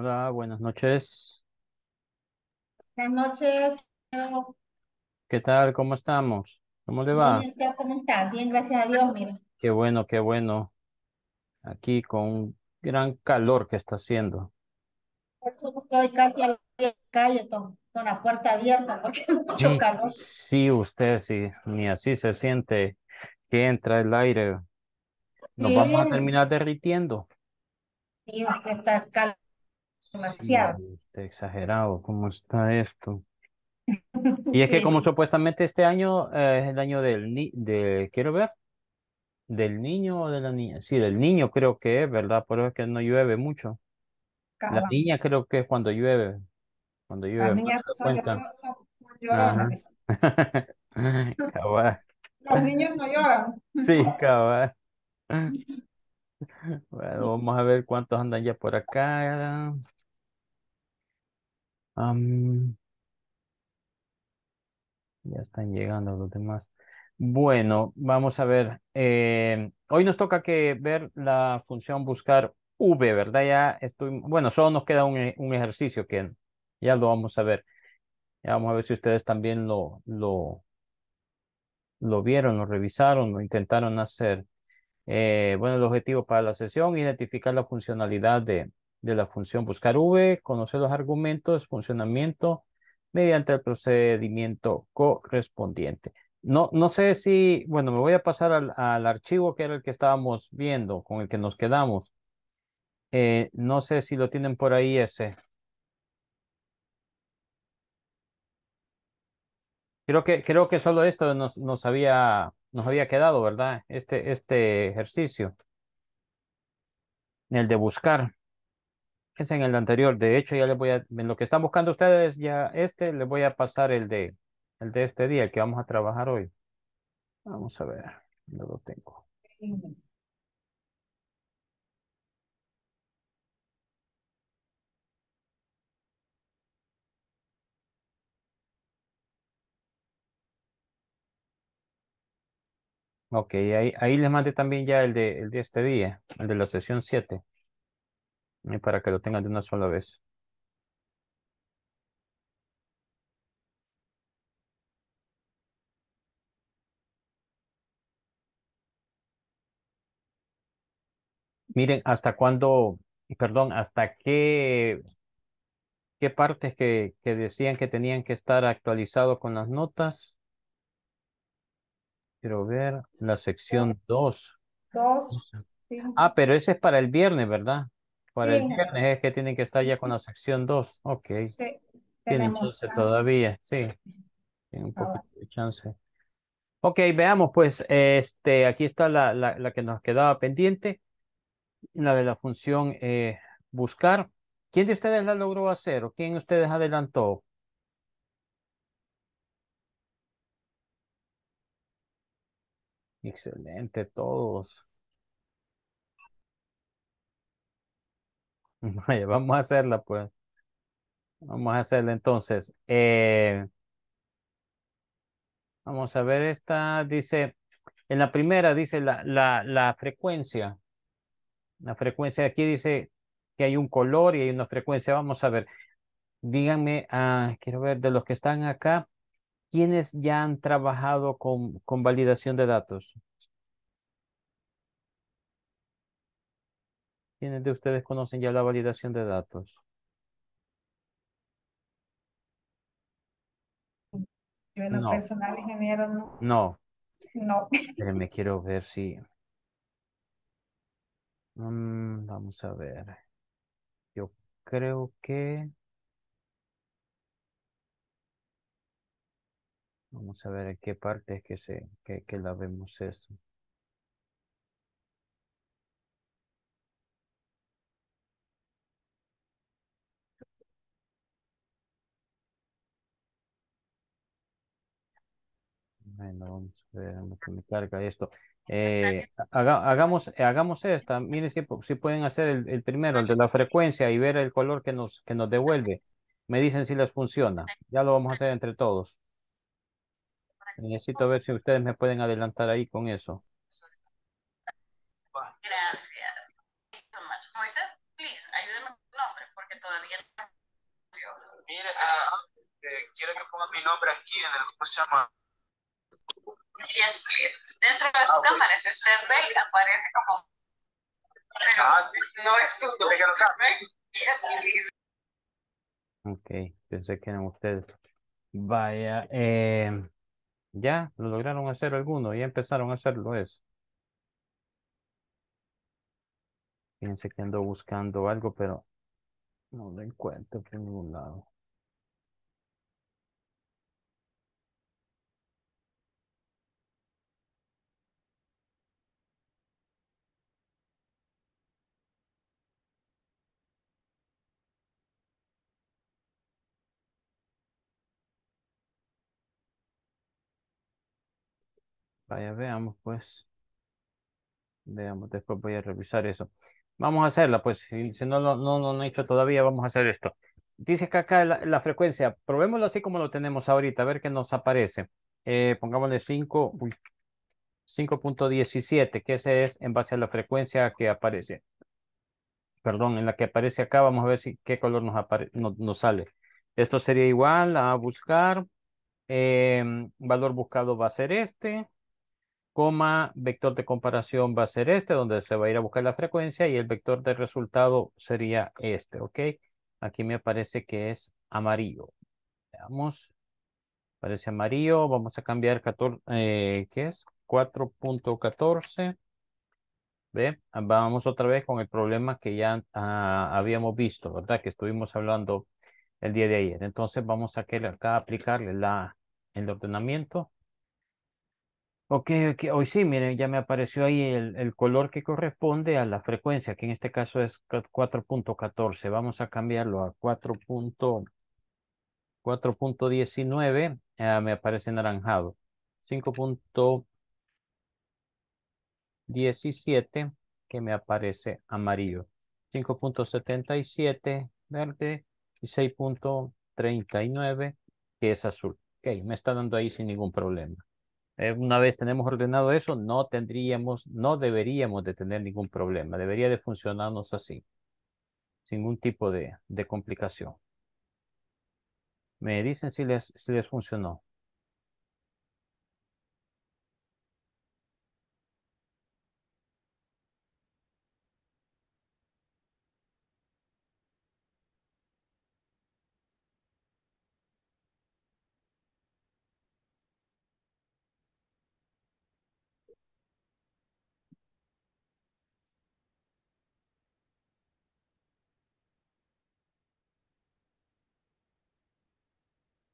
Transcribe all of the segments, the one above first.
Hola, buenas noches. Buenas noches. ¿Qué tal? ¿Cómo estamos? ¿Cómo le va? ¿cómo está? Bien, gracias a Dios, Qué bueno, qué bueno. Aquí con un gran calor que está haciendo. Por supuesto, estoy casi a la calle con, la puerta abierta porque sí, mucho calor. Sí, usted sí, ni así se siente que entra el aire. Nos vamos a terminar derritiendo. Sí, va a estar calor Demasiado. exagerado, ¿cómo está esto? Y es que como supuestamente este año eh, es el año del, ni de, quiero ver, del niño o de la niña. Sí, del niño creo que es, ¿verdad? Por eso es que no llueve mucho. La niña creo que es cuando llueve. Cuando llueve. Los niños no lloran. Sí, cabal. Bueno, vamos a ver cuántos andan ya por acá. ya están llegando los demás. Bueno, vamos a ver. Eh, hoy nos toca que ver la función buscar V, ¿verdad? Ya estoy, bueno, solo nos queda eh, un, ejercicio que ya lo vamos a ver. Ya vamos a ver si ustedes también lo, lo, lo vieron, lo revisaron, lo intentaron hacer. Eh, bueno, el objetivo para la sesión, identificar la funcionalidad de, la función buscar V, conocer los argumentos, funcionamiento, mediante el procedimiento correspondiente. No, no sé si, bueno, me voy a pasar al, archivo que era el que estábamos viendo, con el que nos quedamos. Eh, no sé si lo tienen por ahí ese. Creo que, creo que solo esto nos había nos había quedado, ¿verdad? Este, este ejercicio. El de buscar. Es en el anterior. De hecho, ya les voy a, en lo que están buscando ustedes, ya este, les voy a pasar el de, el de este día, el que vamos a trabajar hoy. Vamos a ver, no lo tengo. Ok, ahí, ahí les mandé también ya el de, el de este día, el de la sesión 7, para que lo tengan de una sola vez. Miren, hasta cuándo, perdón, hasta qué, qué partes que, que decían que tenían que estar actualizados con las notas. Quiero ver la sección 2. Ah, pero ese es para el viernes, ¿verdad? Para el viernes es que tienen que estar ya con la sección 2. Ok. Sí, tienen chance, todavía, sí. Tienen un ah, poco de chance. Ok, veamos pues, este, aquí está la, la, que nos quedaba pendiente, la de la función eh, buscar. ¿Quién de ustedes la logró hacer o quién de ustedes adelantó? Excelente, todos. vamos a hacerla, pues. Vamos a hacerla entonces. Eh, vamos a ver esta. Dice, en la primera dice la, la, la frecuencia. La frecuencia aquí dice que hay un color y hay una frecuencia. Vamos a ver. Díganme, ah, quiero ver de los que están acá. ¿Quiénes ya han trabajado con, con validación de datos? ¿Quiénes de ustedes conocen ya la validación de datos? no. personal, ingeniero, no. No. me quiero ver si... Mm, vamos a ver. Yo creo que... Vamos a ver en qué parte es que, se, que, la vemos eso. Bueno, vamos a ver que me carga esto. Eh, hagamos, hagamos esta. Miren si, si pueden hacer el, el, primero, el de la frecuencia y ver el color que nos, que nos devuelve. Me dicen si les funciona. Ya lo vamos a hacer entre todos. Necesito ver si ustedes me pueden adelantar ahí con eso. Gracias. Moisés, please, ayúdenme con tu nombre porque todavía no. Mire, ah, eh, quiero que ponga mi nombre aquí en el grupo, se llama? Yes, please. Dentro de ah, su cámara, si usted ve, aparece como. ah, sí. no es su nombre. Yes, please. Ok, pensé que eran ustedes. Vaya, eh. Ya lo lograron hacer alguno y empezaron a hacerlo eso. Fíjense que ando buscando algo, pero no lo encuentro por ningún lado. Vaya, veamos pues. Veamos, después voy a revisar eso. Vamos a hacerla, pues, si, no, no, no, no, he hecho todavía, vamos a hacer esto. Dice que acá la, frecuencia, probémoslo así como lo tenemos ahorita, a ver qué nos aparece. Eh, pongámosle 5.17, que ese es en base a la frecuencia que aparece. Perdón, en la que aparece acá, vamos a ver si, qué color nos, nos sale. Esto sería igual a buscar, em, valor buscado va a ser este, coma, vector de comparación va a ser este, donde se va a ir a buscar la frecuencia y el vector de resultado sería este, ¿ok? Aquí me parece que es amarillo. Veamos, Parece amarillo, vamos a cambiar 14, eh, ¿qué es? 4.14. ¿Ve? Vamos otra vez con el problema que ya ah, habíamos visto, ¿verdad? Que estuvimos hablando el día de ayer. Entonces vamos a aplicarle la, el ordenamiento Ok, ok, hoy sí, miren, ya me apareció ahí el, color que corresponde a la frecuencia, que en este caso es 4.14. Vamos a cambiarlo a 4.19, eh, ah, me aparece naranjado. 5.17, que me aparece amarillo. 5.77, verde. Y 6.39, que es azul. Ok, me está dando ahí sin ningún problema. Eh, una vez tenemos ordenado eso, no tendríamos, no deberíamos de tener ningún problema. Debería de funcionarnos así, sin ningún tipo de, de complicación. Me dicen si les, si les funcionó.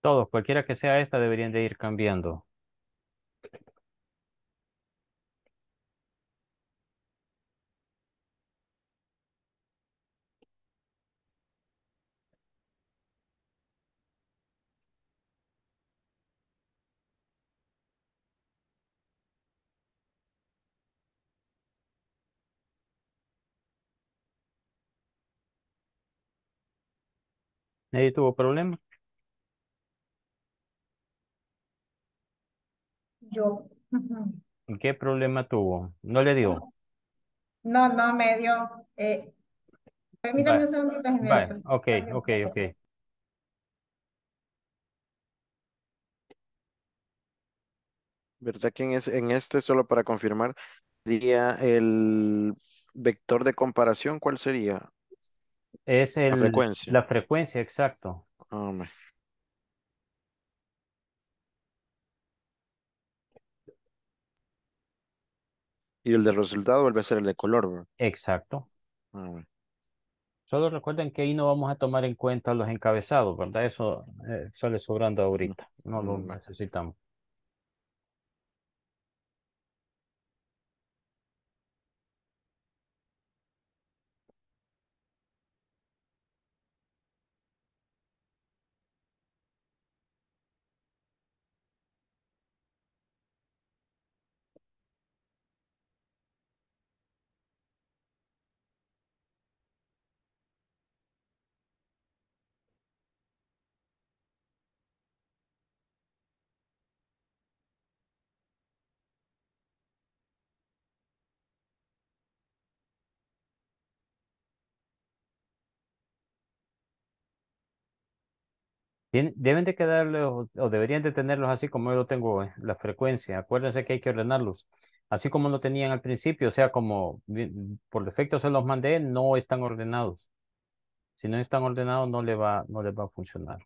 Todos, cualquiera que sea esta, deberían de ir cambiando. tuvo problema. Yo. qué problema tuvo? No le dio. No, no me dio. Eh, permítame un segundito, ok, ok, ok. ¿Verdad que en, es- en este, solo para confirmar, diría el vector de comparación? ¿Cuál sería? Es La frecuencia. la frecuencia, exacto. Ah, Y el de resultado vuelve a ser el de color, Exacto. Mm. Solo recuerden que ahí no vamos a tomar en cuenta los encabezados, ¿verdad? Eso eh, sale sobrando ahorita. No lo necesitamos. deben de quedarlos o deberían de tenerlos así como yo lo tengo, la frecuencia. Acuérdense que hay que ordenarlos. Así como lo tenían al principio, o sea, como por defecto se los mandé, no están ordenados. Si no están ordenados, no, le va, no les va a funcionar.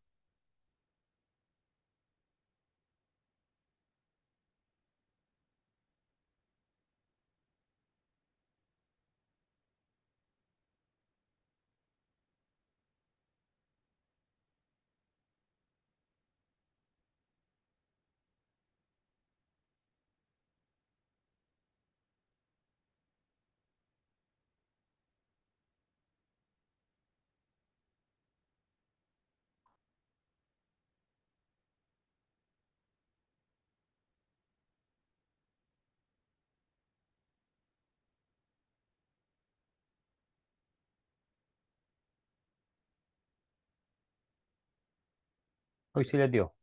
Hoy sí les dio.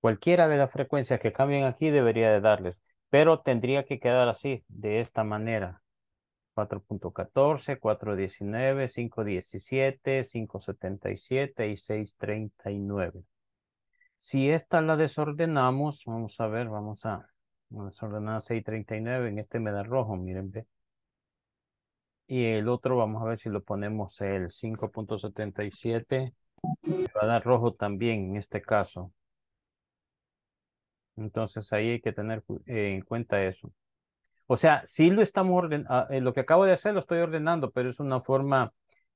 Cualquiera de las frecuencias que cambien aquí debería de darles, pero tendría que quedar así, de esta manera. 4.14, 4.19, 5.17, 5.77 y 6.39. Si esta la desordenamos, vamos a ver, vamos a, desordenar 6.39, en este me da rojo, miren, ve. Y el otro, vamos a ver si lo ponemos el 5.77. Va a dar rojo también en este caso. Entonces ahí hay que tener eh, en cuenta eso. O sea, si lo estamos ordenando, ah, eh, lo que acabo de hacer lo estoy ordenando, pero es una forma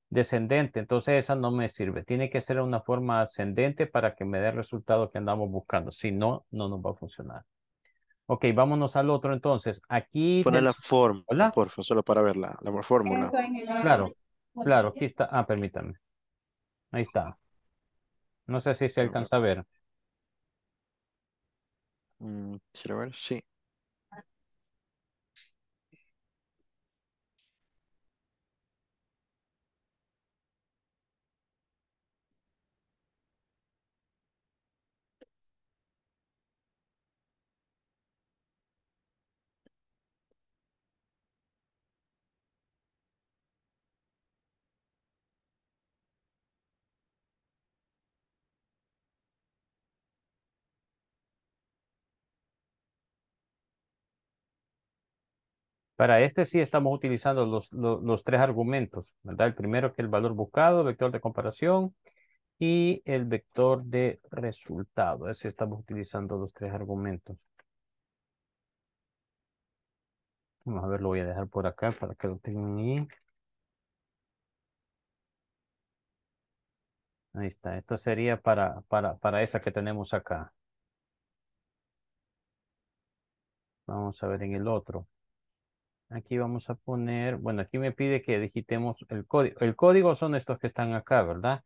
descendente, entonces esa no me sirve. Tiene que ser una forma ascendente para que me dé el resultado que andamos buscando. Si no, no nos va a funcionar. Ok, vámonos al otro entonces. Aquí. Pone la fórmula, por favor, solo para ver la, fórmula. Claro, claro, aquí está. Ah, permítame. Ahí está. No sé si se alcanza a ver. Mm, quiero ver, sí. Para este sí estamos utilizando los, los, tres argumentos, ¿verdad? El primero que es el valor buscado, el vector de comparación y el vector de resultado. Ese estamos utilizando los tres argumentos. Vamos a ver, lo voy a dejar por acá para que lo tengan ahí. Ahí está. Esto sería para, para, para esta que tenemos acá. Vamos a ver en el otro. Aquí vamos a poner, bueno, aquí me pide que digitemos el código. El código son estos que están acá, ¿verdad?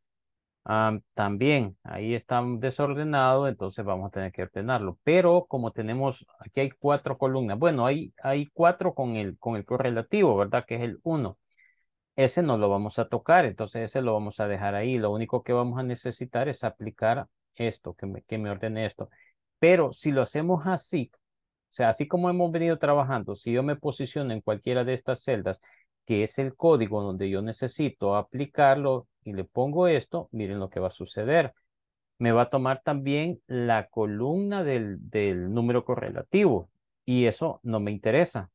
Ah, también ahí están desordenado, entonces vamos a tener que ordenarlo. Pero como tenemos, aquí hay cuatro columnas. Bueno, hay, hay cuatro con el, con el correlativo, ¿verdad? Que es el uno. Ese no lo vamos a tocar, entonces ese lo vamos a dejar ahí. Lo único que vamos a necesitar es aplicar esto, que que me ordene esto. Pero si lo hacemos así, o sea, así como hemos venido trabajando, si yo me posiciono en cualquiera de estas celdas, que es el código donde yo necesito aplicarlo y le pongo esto, miren lo que va a suceder. Me va a tomar también la columna del, del número correlativo y eso no me interesa.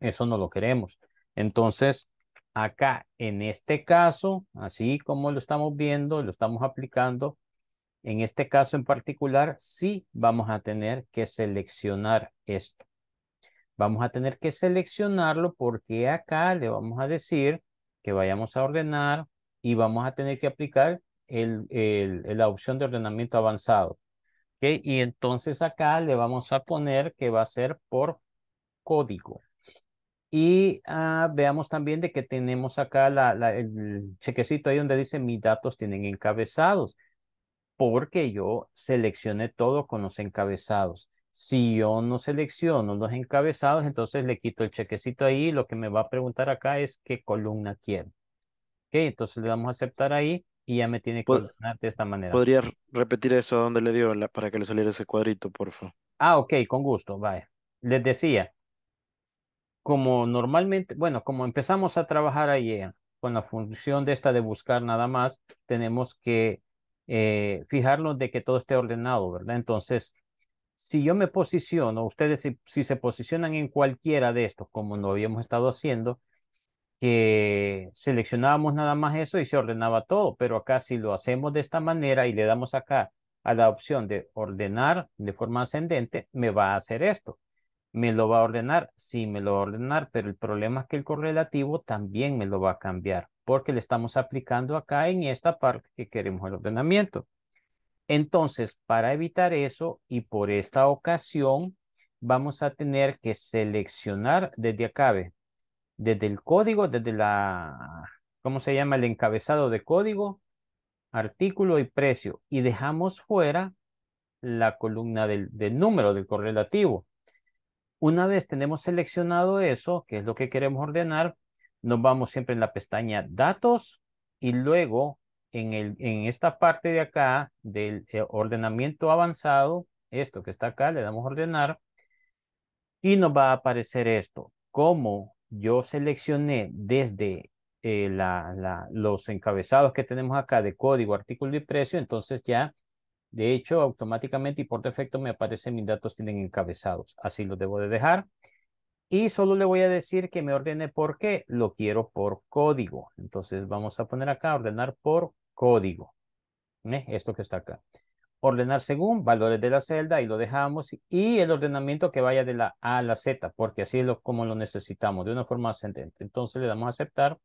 Eso no lo queremos. Entonces, acá en este caso, así como lo estamos viendo, lo estamos aplicando, en este caso en particular, sí vamos a tener que seleccionar esto. Vamos a tener que seleccionarlo porque acá le vamos a decir que vayamos a ordenar y vamos a tener que aplicar el, la opción de ordenamiento avanzado. Y entonces acá le vamos a poner que va a ser por código. Y ah, veamos también de que tenemos acá la, el chequecito ahí donde dice mis datos tienen encabezados porque yo seleccioné todo con los encabezados. Si yo no selecciono los encabezados, entonces le quito el chequecito ahí. Lo que me va a preguntar acá es qué columna quiero. Ok, entonces le damos a aceptar ahí y ya me tiene que de esta manera. ¿Podría repetir eso a donde le dio para que le saliera ese cuadrito, por favor? Ah, ok, con gusto, vaya. Les decía, como normalmente, bueno, como empezamos a trabajar ayer eh, con la función de esta de buscar nada más, tenemos que eh, fijarnos de que todo esté ordenado, ¿verdad? Entonces, si yo me posiciono, ustedes si, se posicionan en cualquiera de estos, como lo habíamos estado haciendo, que seleccionábamos nada más eso y se ordenaba todo, pero acá si lo hacemos de esta manera y le damos acá a la opción de ordenar de forma ascendente, me va a hacer esto. Me lo va a ordenar, sí me lo va a ordenar, pero el problema es que el correlativo también me lo va a cambiar porque le estamos aplicando acá en esta parte que queremos el ordenamiento. Entonces, para evitar eso y por esta ocasión, vamos a tener que seleccionar desde acá, desde el código, desde la, ¿cómo se llama? El encabezado de código, artículo y precio. Y dejamos fuera la columna del, del número, del correlativo. Una vez tenemos seleccionado eso, que es lo que queremos ordenar, nos vamos siempre en la pestaña datos y luego en, el, en esta parte de acá del eh, ordenamiento avanzado, esto que está acá, le damos ordenar y nos va a aparecer esto. Como yo seleccioné desde eh, la, la, los encabezados que tenemos acá de código, artículo y precio, entonces ya de hecho, automáticamente y por defecto me aparecen mis datos tienen encabezados. Así los debo de dejar. Y solo le voy a decir que me ordene por qué. Lo quiero por código. Entonces vamos a poner acá ordenar por código. ¿eh? Esto que está acá. Ordenar según valores de la celda y lo dejamos. Y el ordenamiento que vaya de la A a la Z, porque así es lo, como lo necesitamos, de una forma ascendente. Entonces le damos a aceptar.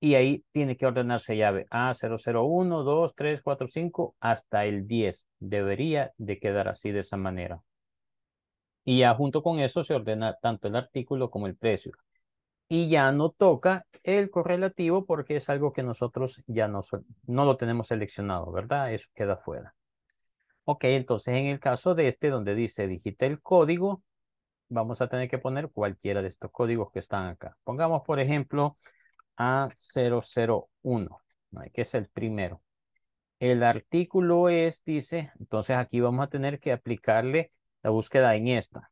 Y ahí tiene que ordenarse llave A001, 2, 3, 4, 5 hasta el 10. Debería de quedar así de esa manera. Y ya junto con eso se ordena tanto el artículo como el precio. Y ya no toca el correlativo porque es algo que nosotros ya no, no lo tenemos seleccionado, ¿verdad? Eso queda fuera. Ok, entonces en el caso de este donde dice digita el código, vamos a tener que poner cualquiera de estos códigos que están acá. Pongamos, por ejemplo, A001, que es el primero. El artículo es, dice, entonces aquí vamos a tener que aplicarle la búsqueda en esta.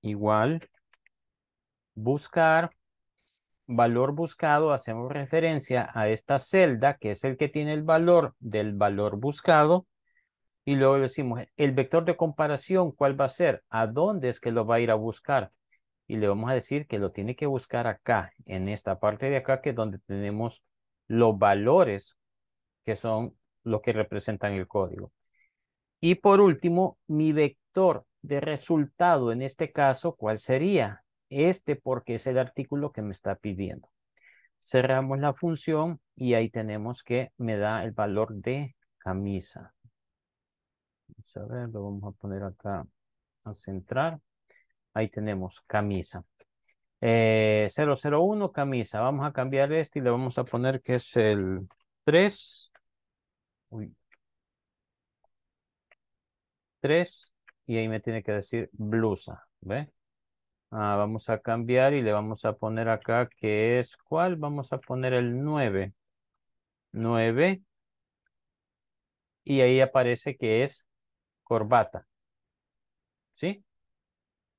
Igual, buscar, valor buscado, hacemos referencia a esta celda, que es el que tiene el valor del valor buscado, y luego decimos, el vector de comparación, ¿cuál va a ser? ¿A dónde es que lo va a ir a buscar? Y le vamos a decir que lo tiene que buscar acá, en esta parte de acá, que es donde tenemos los valores que son los que representan el código. Y por último, mi vector de resultado, en este caso, ¿cuál sería? Este porque es el artículo que me está pidiendo. Cerramos la función y ahí tenemos que me da el valor de camisa. Vamos a ver, lo vamos a poner acá a centrar. Ahí tenemos camisa. 001 eh, camisa. Vamos a cambiar este y le vamos a poner que es el 3. Uy. 3 y ahí me tiene que decir blusa, ¿ve? Ah, vamos a cambiar y le vamos a poner acá que es cuál, vamos a poner el 9. 9 y ahí aparece que es corbata. ¿Sí?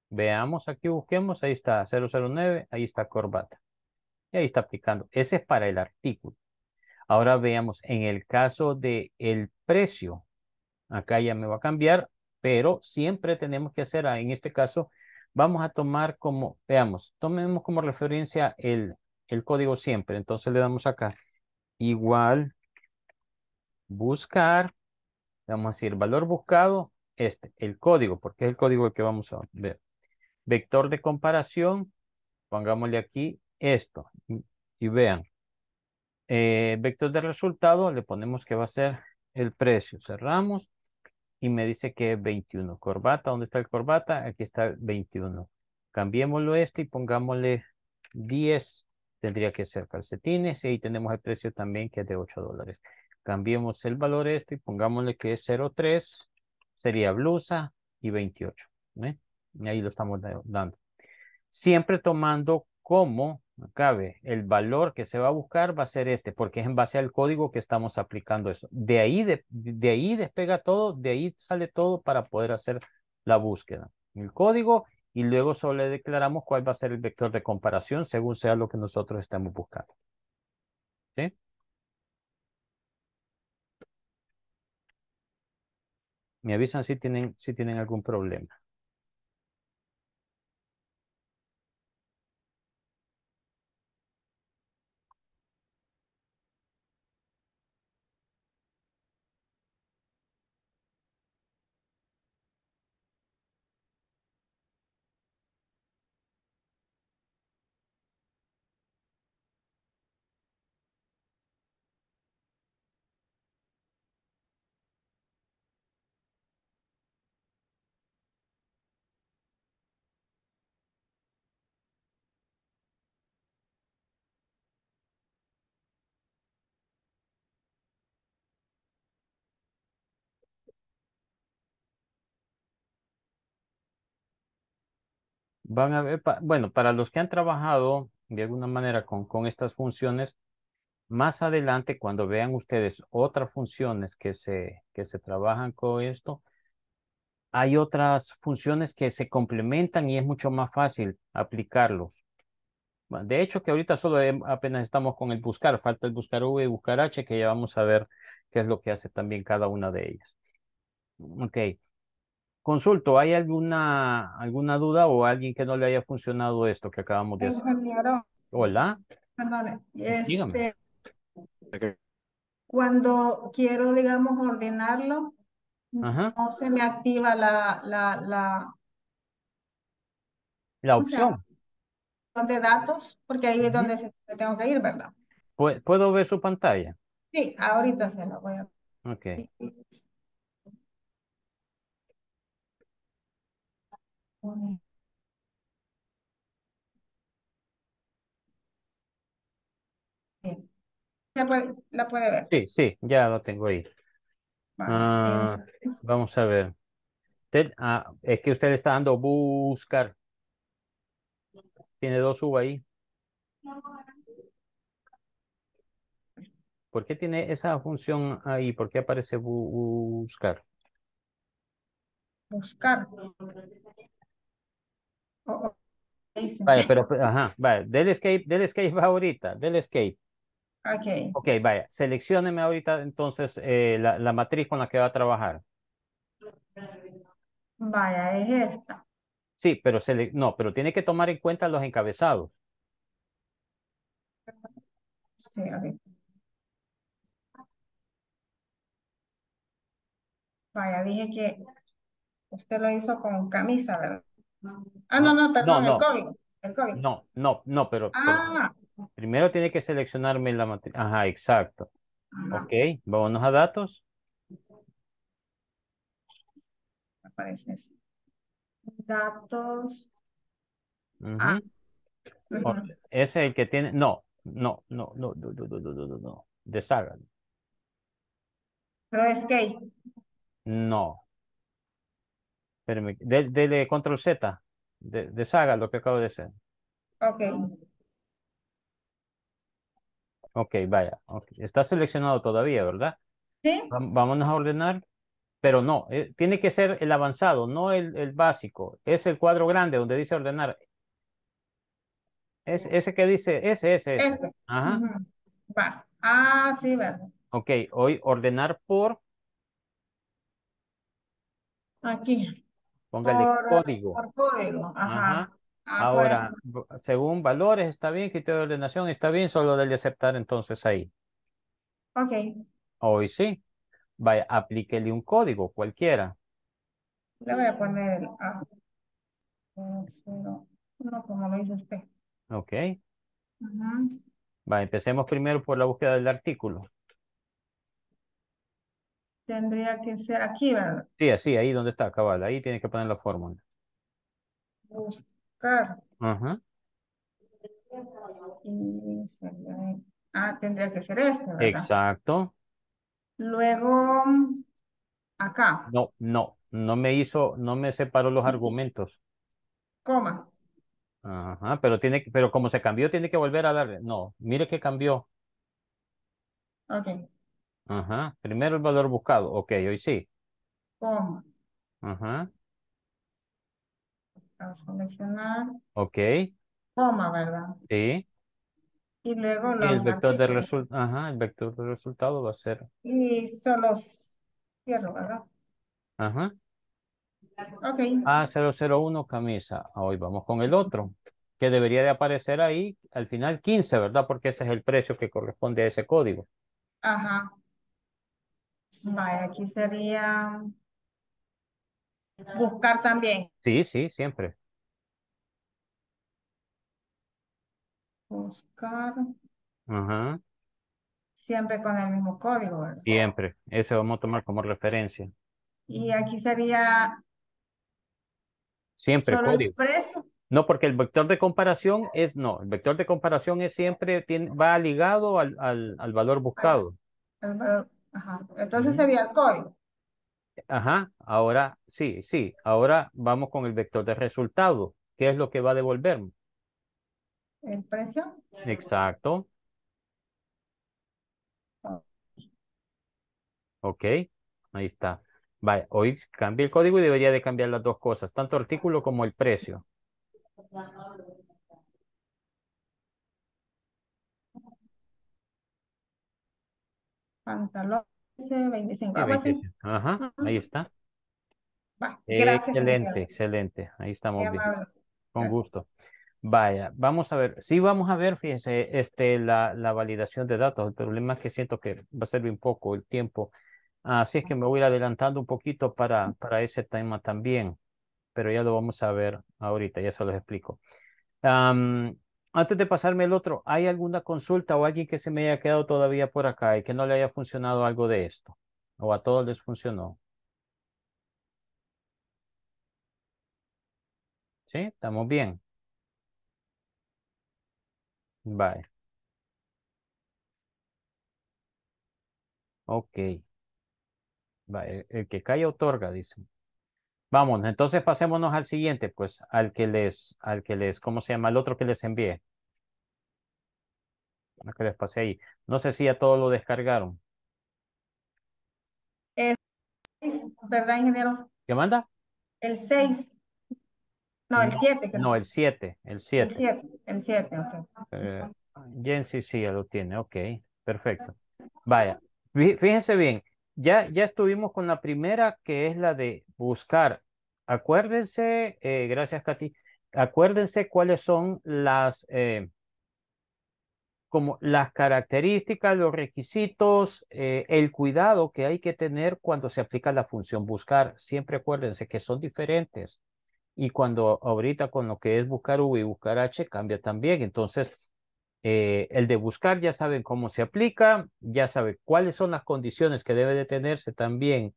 Veamos aquí, busquemos, ahí está 009, ahí está corbata. Y ahí está aplicando. Ese es para el artículo. Ahora veamos en el caso de el precio. Acá ya me va a cambiar pero siempre tenemos que hacer, ah, en este caso, vamos a tomar como, veamos, tomemos como referencia el, el código siempre, entonces le damos acá, igual, buscar, vamos a decir, valor buscado, este, el código, porque es el código que vamos a ver. Vector de comparación, pongámosle aquí esto, y, vean. Eh, vector de resultado, le ponemos que va a ser el precio. Cerramos y me dice que es 21. Corbata, ¿dónde está el corbata? Aquí está 21. Cambiémoslo este y pongámosle 10. Tendría que ser calcetines y ahí tenemos el precio también que es de 8 dólares. Cambiemos el valor este y pongámosle que es 0.3. Sería blusa y 28. Y ahí lo estamos dando. Siempre tomando como cabe. El valor que se va a buscar va a ser este, porque es en base al código que estamos aplicando eso. De ahí, de, ahí despega todo, de ahí sale todo para poder hacer la búsqueda. El código y luego solo le declaramos cuál va a ser el vector de comparación según sea lo que nosotros estamos buscando. ¿Sí? Me avisan si tienen, si tienen algún problema. Van a ver, bueno, para los que han trabajado de alguna manera con, con estas funciones, más adelante cuando vean ustedes otras funciones que se, que se trabajan con esto, hay otras funciones que se complementan y es mucho más fácil aplicarlos. De hecho, que ahorita solo apenas estamos con el buscar, falta el buscar V y buscar H, que ya vamos a ver qué es lo que hace también cada una de ellas. Ok, Consulto, ¿hay alguna, alguna duda o alguien que no le haya funcionado esto que acabamos de hacer? Hola. Perdón, este, Cuando quiero, digamos, ordenarlo, no se me activa la... La, la, la opción. de datos, porque ahí es donde se, tengo que ir, ¿verdad? ¿Puedo ver su pantalla? Sí, ahorita se lo voy a... Ok. ¿La puede, ver? Sí, sí, ya lo tengo ahí. Ah, vamos a ver. Ah, es que usted está dando buscar. Tiene dos U ahí. ¿Por qué tiene esa función ahí? ¿Por qué aparece buscar? Buscar pero, ajá, vale, del escape, del escape va ahorita, del escape. Ok. Ok, vaya, seleccióneme ahorita entonces eh, la, la matriz con la que va a trabajar. Vaya, es esta. Sí, pero se no, pero tiene que tomar en cuenta los encabezados. Sí, Vaya, dije que usted lo hizo con camisa, ¿verdad? Ah, no, no, perdón, no, no. El, COVID, No, no, no, pero, primero tiene que seleccionarme la matriz. Ajá, exacto. okay Ok, vámonos a datos. Aparece así. Datos. ah. Ese es el que tiene. No, no, no, no, no, no, no, no, no, Pero es que. No dele, control Z, de, deshaga lo que acabo de hacer. Ok. Ok, vaya. Está seleccionado todavía, ¿verdad? Sí. Vámonos a ordenar, pero no, eh, tiene que ser el avanzado, no el, el, básico. Es el cuadro grande donde dice ordenar. Es, ese que dice, ese, ese. Este. Va. Ah, sí, verdad. Ok, hoy ordenar por. Aquí. Póngale eh, código. ajá. Ah, Ahora, según valores, está bien, criterio de ordenación, está bien, solo debe aceptar entonces ahí. Ok. Hoy sí. Vaya, aplíquele un código, cualquiera. Le voy a poner el A. No, como lo dice usted. Ok. Va, empecemos primero por la búsqueda del artículo. Tendría que ser aquí, ¿verdad? Sí, así, ahí donde está, cabal. Ahí tiene que poner la fórmula. Buscar. Ah, tendría que ser este, ¿verdad? Exacto. Luego, acá. No, no, no me hizo, no me separó los argumentos. Coma. Ajá, pero tiene, pero como se cambió, tiene que volver a darle. No, mire que cambió. Ok. Ajá. Primero el valor buscado. Ok, hoy sí. Coma. Ajá. A seleccionar. Ok. Coma, ¿verdad? Sí. Y luego los y el vector de resultado. Ajá, el vector de resultado va a ser. Y solo cierro, ¿verdad? Ajá. Ok. A001 camisa. Hoy vamos con el otro, que debería de aparecer ahí al final 15, ¿verdad? Porque ese es el precio que corresponde a ese código. Ajá aquí sería buscar también. Sí, sí, siempre. Buscar. Ajá. Siempre con el mismo código. Siempre. Ese vamos a tomar como referencia. Y aquí sería... Siempre código. No, porque el vector de comparación es, no, el vector de comparación es siempre, va ligado al, al, valor buscado. Ajá. Entonces sería el COI. Ajá, ahora sí, sí. Ahora vamos con el vector de resultado. ¿Qué es lo que va a devolver? El precio. Exacto. Ok, ahí está. Vale, hoy cambia el código y debería de cambiar las dos cosas, tanto el artículo como el precio. pantalón ah, Ajá, ahí está. Excelente, excelente. Ahí estamos bien. Con gusto. Vaya, vamos a ver. Sí, vamos a ver, fíjense, este, la, la validación de datos. El problema es que siento que va a ser un poco el tiempo. Así es que me voy adelantando un poquito para, para ese tema también. Pero ya lo vamos a ver ahorita, ya se los explico antes de pasarme el otro, ¿hay alguna consulta o alguien que se me haya quedado todavía por acá y que no le haya funcionado algo de esto? ¿O a todos les funcionó? ¿Sí? ¿Estamos bien? Bye. Ok. El que cae otorga, dice. Vamos, entonces pasémonos al siguiente, pues, al que les, al que les, ¿cómo se llama? Al otro que les envié. Al que les pasé ahí. No sé si ya todo lo descargaron. Es, ¿verdad, ingeniero? ¿Qué manda? El 6. No, el 7. No, el 7, el 7. El 7, el 7, ok. Eh, Jensi sí ya lo tiene, ok, perfecto. Vaya, fíjense bien, ya, ya estuvimos con la primera que es la de buscar acuérdense, eh, gracias Katy, acuérdense cuáles son las, eh, como las características, los requisitos, eh, el cuidado que hay que tener cuando se aplica la función buscar. Siempre acuérdense que son diferentes. Y cuando ahorita con lo que es buscar U y buscar H cambia también. Entonces, el de buscar ya saben cómo se aplica, ya saben cuáles son las condiciones que debe de tenerse también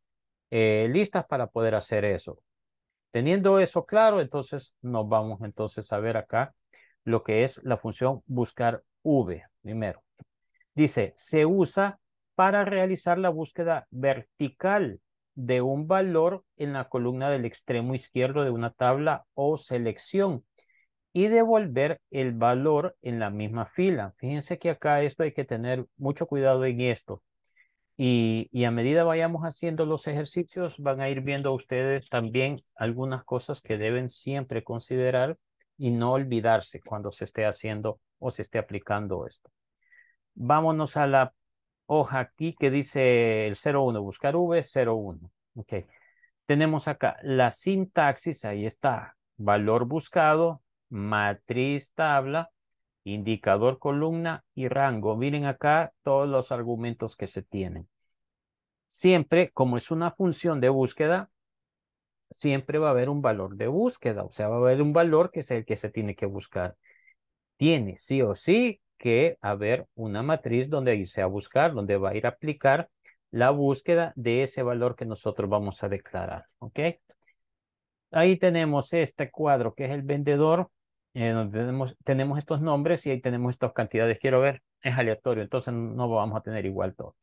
listas para poder hacer eso. Teniendo eso claro, entonces nos vamos entonces a ver acá lo que es la función buscar v primero. Dice, se usa para realizar la búsqueda vertical de un valor en la columna del extremo izquierdo de una tabla o selección y devolver el valor en la misma fila. Fíjense que acá esto hay que tener mucho cuidado en esto. Y, a medida vayamos haciendo los ejercicios, van a ir viendo ustedes también algunas cosas que deben siempre considerar y no olvidarse cuando se esté haciendo o se esté aplicando esto. Vámonos a la hoja aquí que dice el 01, buscar V01. Ok. Tenemos acá la sintaxis, ahí está, valor buscado, matriz tabla, indicador columna y rango. Miren acá todos los argumentos que se tienen. Siempre, como es una función de búsqueda, siempre va a haber un valor de búsqueda, o sea, va a haber un valor que es el que se tiene que buscar. Tiene sí o sí que haber una matriz donde irse a buscar, donde va a ir a aplicar la búsqueda de ese valor que nosotros vamos a declarar, ¿ok? Ahí tenemos este cuadro que es el vendedor, donde eh, tenemos, tenemos estos nombres y ahí tenemos estas cantidades. Quiero ver, es aleatorio, entonces no vamos a tener igual todo.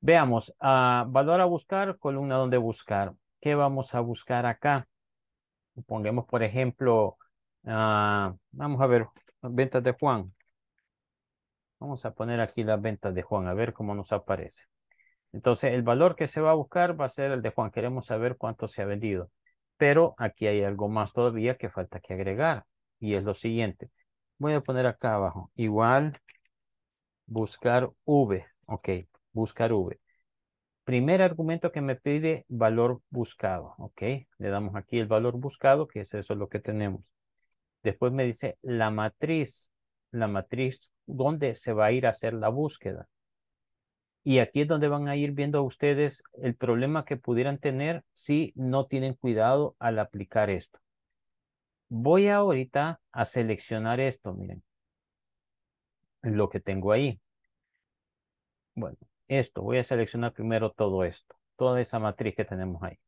Veamos, ah, valor a buscar, columna donde buscar. ¿Qué vamos a buscar acá? Pongamos, por ejemplo, ah, vamos a ver, ventas de Juan. Vamos a poner aquí las ventas de Juan, a ver cómo nos aparece. Entonces, el valor que se va a buscar va a ser el de Juan. Queremos saber cuánto se ha vendido. Pero aquí hay algo más todavía que falta que agregar y es lo siguiente. Voy a poner acá abajo, igual buscar V, ok, buscar V. Primer argumento que me pide valor buscado, ok, le damos aquí el valor buscado, que es eso lo que tenemos. Después me dice la matriz, la matriz donde se va a ir a hacer la búsqueda. Y aquí es donde van a ir viendo ustedes el problema que pudieran tener si no tienen cuidado al aplicar esto. Voy ahorita a seleccionar esto, miren. Lo que tengo ahí. Bueno, esto. Voy a seleccionar primero todo esto. Toda esa matriz que tenemos ahí.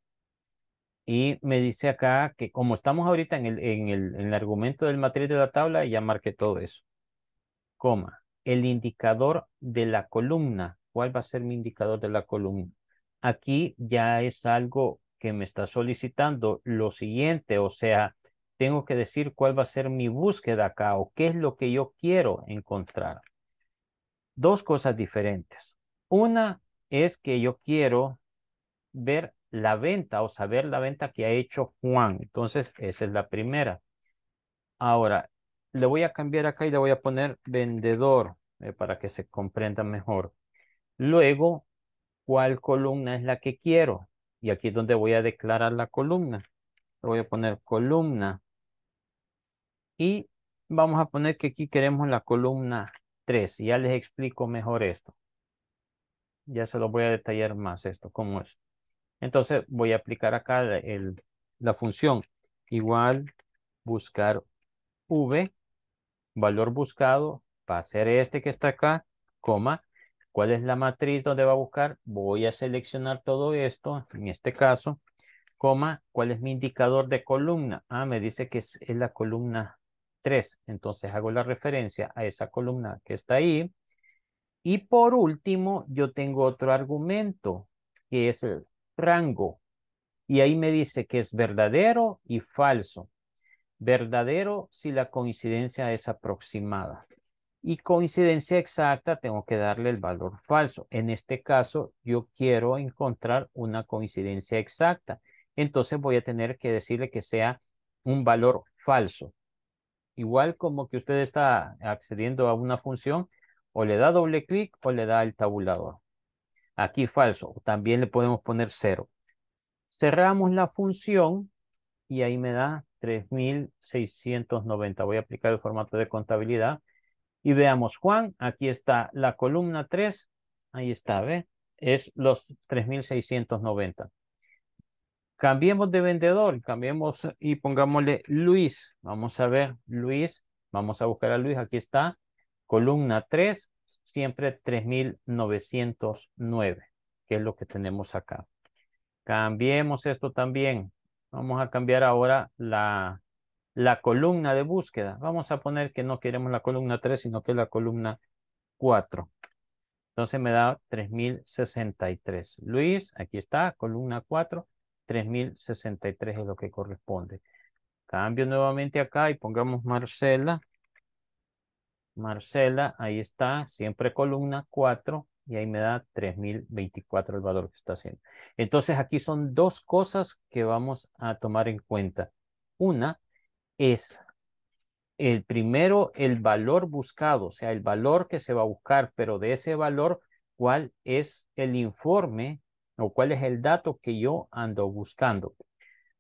Y me dice acá que como estamos ahorita en el, en el, en argumento del matriz de la tabla, ya marqué todo eso. Coma. El indicador de la columna. ¿Cuál va a ser mi indicador de la columna? Aquí ya es algo que me está solicitando lo siguiente, o sea, tengo que decir cuál va a ser mi búsqueda acá o qué es lo que yo quiero encontrar. Dos cosas diferentes. Una es que yo quiero ver la venta o saber la venta que ha hecho Juan. Entonces, esa es la primera. Ahora, le voy a cambiar acá y le voy a poner vendedor eh, para que se comprenda mejor. Luego, ¿cuál columna es la que quiero? Y aquí es donde voy a declarar la columna. Le voy a poner columna y vamos a poner que aquí queremos la columna 3. Ya les explico mejor esto. Ya se lo voy a detallar más esto, cómo es. Entonces voy a aplicar acá la función igual buscar v, valor buscado, va a ser este que está acá, coma, ¿cuál es la matriz donde va a buscar? Voy a seleccionar todo esto, en este caso, coma, ¿cuál es mi indicador de columna? Ah, me dice que es, es la columna 3. Entonces hago la referencia a esa columna que está ahí. Y por último, yo tengo otro argumento, que es el rango. Y ahí me dice que es verdadero y falso. Verdadero si la coincidencia es aproximada. Y coincidencia exacta tengo que darle el valor falso. En este caso, yo quiero encontrar una coincidencia exacta. Entonces voy a tener que decirle que sea un valor falso igual como que usted está accediendo a una función, o le da doble clic o le da el tabulador. Aquí falso, también le podemos poner cero. Cerramos la función y ahí me da 3690. Voy a aplicar el formato de contabilidad. Y veamos, Juan, aquí está la columna 3. Ahí está, ¿ve? Es los 3690. Cambiemos de vendedor, cambiemos y pongámosle Luis. Vamos a ver, Luis, vamos a buscar a Luis, aquí está, columna 3, siempre 3909, que es lo que tenemos acá. Cambiemos esto también. Vamos a cambiar ahora la, la columna de búsqueda. Vamos a poner que no queremos la columna 3, sino que la columna 4. Entonces me da 3063. Luis, aquí está, columna 4. 3063 es lo que corresponde. Cambio nuevamente acá y pongamos Marcela. Marcela, ahí está, siempre columna 4 y ahí me da 3024 el valor que está haciendo. Entonces aquí son dos cosas que vamos a tomar en cuenta. Una es el primero, el valor buscado, o sea, el valor que se va a buscar, pero de ese valor, ¿cuál es el informe o cuál es el dato que yo ando buscando.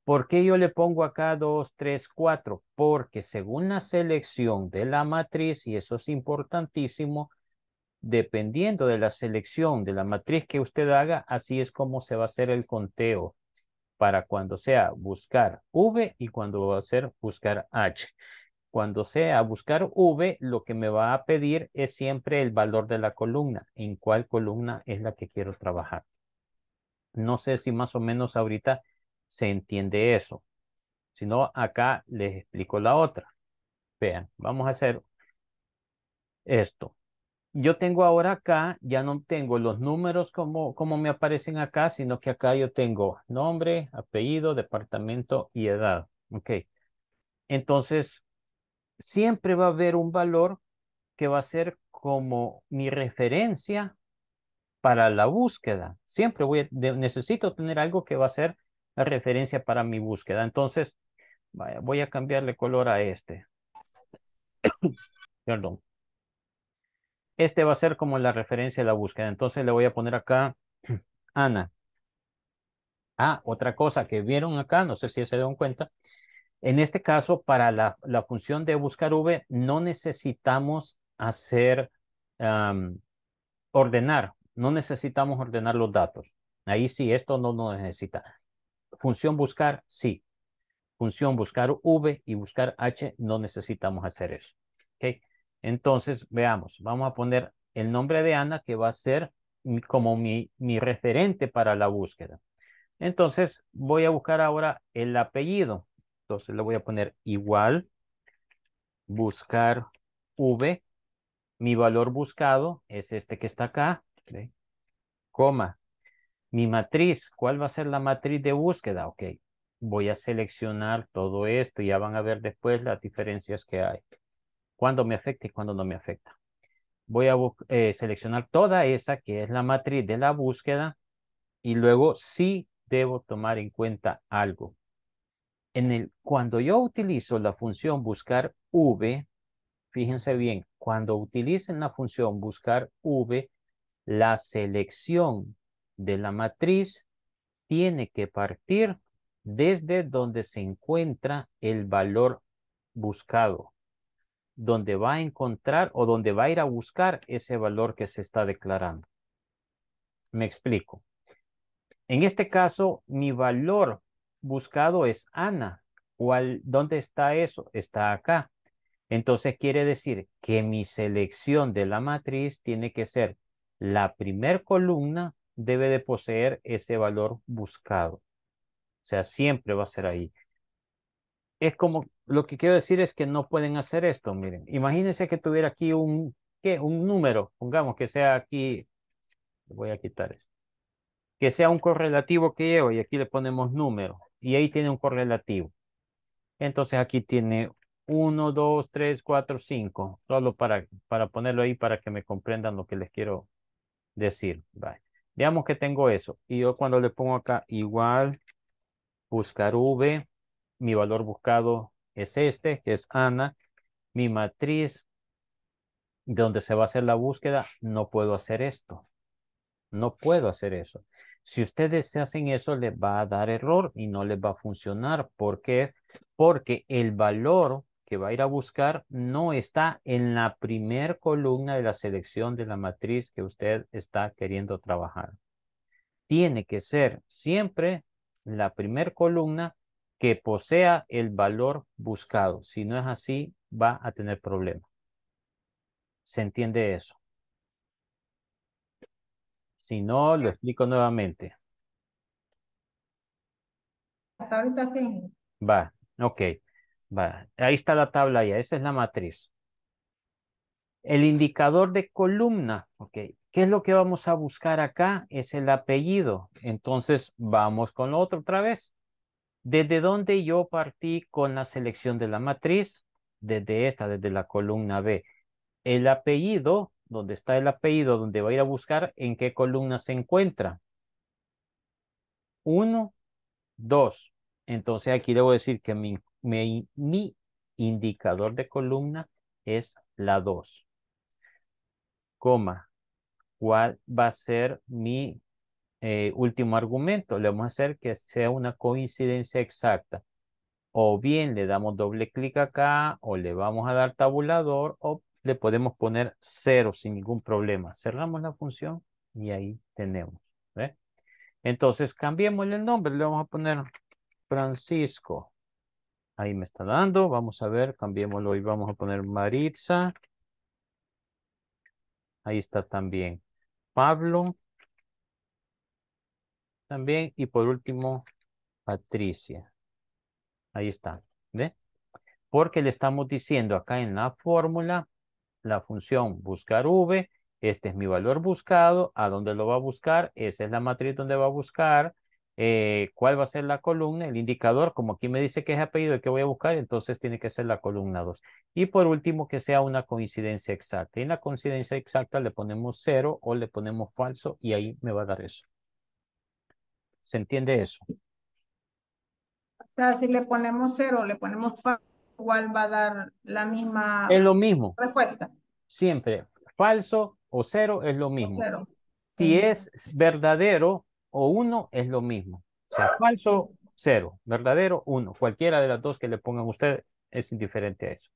¿Por qué yo le pongo acá 2, 3, 4? Porque según la selección de la matriz, y eso es importantísimo, dependiendo de la selección de la matriz que usted haga, así es como se va a hacer el conteo para cuando sea buscar V y cuando va a ser buscar H. Cuando sea buscar V, lo que me va a pedir es siempre el valor de la columna, en cuál columna es la que quiero trabajar. No sé si más o menos ahorita se entiende eso. Si no, acá les explico la otra. Vean, vamos a hacer esto. Yo tengo ahora acá, ya no tengo los números como, como me aparecen acá, sino que acá yo tengo nombre, apellido, departamento y edad. Ok. Entonces, siempre va a haber un valor que va a ser como mi referencia para la búsqueda. Siempre voy necesito tener algo que va a ser la referencia para mi búsqueda. Entonces, voy a cambiarle color a este. Perdón. Este va a ser como la referencia de la búsqueda. Entonces le voy a poner acá Ana. Ah, otra cosa que vieron acá, no sé si se dieron cuenta. En este caso, para la, la función de buscar V, no necesitamos hacer ordenar no necesitamos ordenar los datos. Ahí sí, esto no nos necesita. Función buscar, sí. Función buscar V y buscar H, no necesitamos hacer eso. ¿Okay? Entonces, veamos, vamos a poner el nombre de Ana que va a ser como mi, mi referente para la búsqueda. Entonces, voy a buscar ahora el apellido. Entonces, le voy a poner igual, buscar V. Mi valor buscado es este que está acá, Coma. Mi matriz, ¿cuál va a ser la matriz de búsqueda? Ok, voy a seleccionar todo esto y ya van a ver después las diferencias que hay. Cuando me afecta y cuando no me afecta. Voy a eh, seleccionar toda esa que es la matriz de la búsqueda y luego sí debo tomar en cuenta algo. En el, cuando yo utilizo la función buscar v, fíjense bien, cuando utilicen la función buscar v, la selección de la matriz tiene que partir desde donde se encuentra el valor buscado, donde va a encontrar o donde va a ir a buscar ese valor que se está declarando. Me explico. En este caso, mi valor buscado es Ana. ¿Dónde está eso? Está acá. Entonces quiere decir que mi selección de la matriz tiene que ser la primer columna debe de poseer ese valor buscado. O sea, siempre va a ser ahí. Es como, lo que quiero decir es que no pueden hacer esto, miren. Imagínense que tuviera aquí un, ¿qué? un número, pongamos que sea aquí, voy a quitar esto, que sea un correlativo que llevo y aquí le ponemos número y ahí tiene un correlativo. Entonces aquí tiene 1, 2, 3, 4, 5, solo para, para ponerlo ahí para que me comprendan lo que les quiero decir. Vale. Veamos que tengo eso. Y yo cuando le pongo acá igual, buscar V, mi valor buscado es este, que es Ana. Mi matriz de donde se va a hacer la búsqueda, no puedo hacer esto. No puedo hacer eso. Si ustedes hacen eso, les va a dar error y no les va a funcionar. ¿Por qué? Porque el valor que va a ir a buscar no está en la primer columna de la selección de la matriz que usted está queriendo trabajar. Tiene que ser siempre la primer columna que posea el valor buscado. Si no es así, va a tener problemas. ¿Se entiende eso? Si no, lo explico nuevamente. ahorita sí. Va, ok ahí está la tabla ya, esa es la matriz. El indicador de columna, ¿qué es lo que vamos a buscar acá? Es el apellido. Entonces, vamos con lo otro otra vez. ¿Desde dónde yo partí con la selección de la matriz? Desde esta, desde la columna B. El apellido, donde está el apellido, donde va a ir a buscar, ¿en qué columna se encuentra? Uno, dos. Entonces aquí debo decir que mi mi, indicador de columna es la 2, coma, ¿cuál va a ser mi eh, último argumento? Le vamos a hacer que sea una coincidencia exacta. O bien le damos doble clic acá, o le vamos a dar tabulador, o le podemos poner cero sin ningún problema. Cerramos la función y ahí tenemos. Entonces, cambiemos el nombre, le vamos a poner Francisco. Ahí me está dando. Vamos a ver, cambiémoslo y vamos a poner Maritza. Ahí está también Pablo. También. Y por último, Patricia. Ahí está. ¿Ve? Porque le estamos diciendo acá en la fórmula la función buscar V. Este es mi valor buscado. ¿A dónde lo va a buscar? Esa es la matriz donde va a buscar eh, cuál va a ser la columna, el indicador, como aquí me dice que es apellido y que voy a buscar, entonces tiene que ser la columna 2. Y por último, que sea una coincidencia exacta. Y en la coincidencia exacta le ponemos cero o le ponemos falso y ahí me va a dar eso. ¿Se entiende eso? O sea, si le ponemos cero le ponemos falso, igual va a dar la misma es lo mismo. respuesta. Siempre. Falso o cero es lo mismo. Si es verdadero, o uno es lo mismo. O sea, falso, cero. Verdadero, uno. Cualquiera de las dos que le pongan usted es indiferente a eso.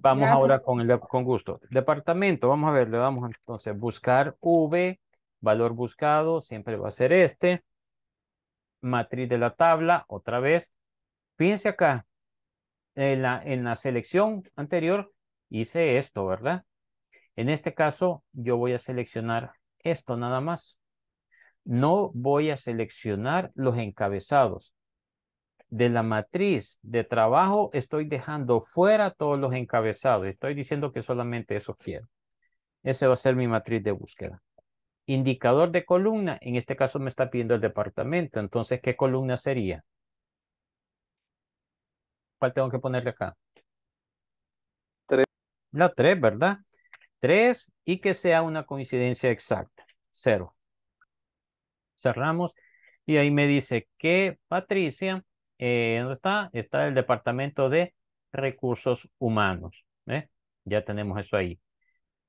vamos ahora con, el, con gusto. Departamento, vamos a ver, le damos entonces buscar V, valor buscado, siempre va a ser este. Matriz de la tabla, otra vez. Fíjense acá, en la, en la selección anterior hice esto, ¿verdad? En este caso, yo voy a seleccionar esto nada más no voy a seleccionar los encabezados. De la matriz de trabajo estoy dejando fuera todos los encabezados. Estoy diciendo que solamente eso quiero. Ese va a ser mi matriz de búsqueda. Indicador de columna, en este caso me está pidiendo el departamento. Entonces, ¿qué columna sería? ¿Cuál tengo que ponerle acá? Tres. La tres, ¿verdad? Tres y que sea una coincidencia exacta. Cero cerramos y ahí me dice que Patricia, eh, ¿dónde está? Está el departamento de recursos humanos. ¿eh? Ya tenemos eso ahí.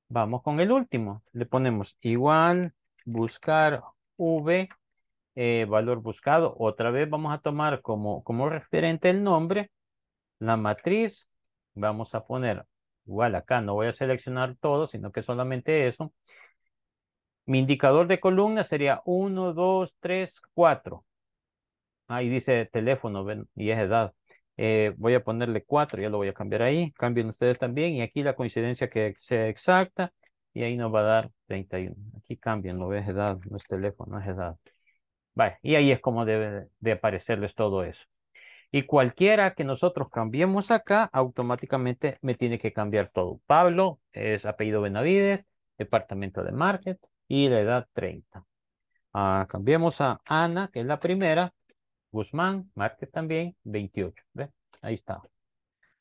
Vamos con el último. Le ponemos igual, buscar V, eh, valor buscado. Otra vez vamos a tomar como, como referente el nombre, la matriz. Vamos a poner igual acá, no voy a seleccionar todo, sino que solamente eso. Mi indicador de columna sería 1, 2, 3, 4. Ahí dice teléfono y es edad. Eh, voy a ponerle 4, ya lo voy a cambiar ahí. Cambien ustedes también. Y aquí la coincidencia que sea exacta. Y ahí nos va a dar 31. Aquí cambian, lo es edad, no es teléfono, es edad. Vale, y ahí es como debe de aparecerles todo eso. Y cualquiera que nosotros cambiemos acá, automáticamente me tiene que cambiar todo. Pablo es apellido Benavides, departamento de market, y la edad 30. Ah, cambiemos a Ana, que es la primera. Guzmán, Marte también, 28. ¿Ve? Ahí está.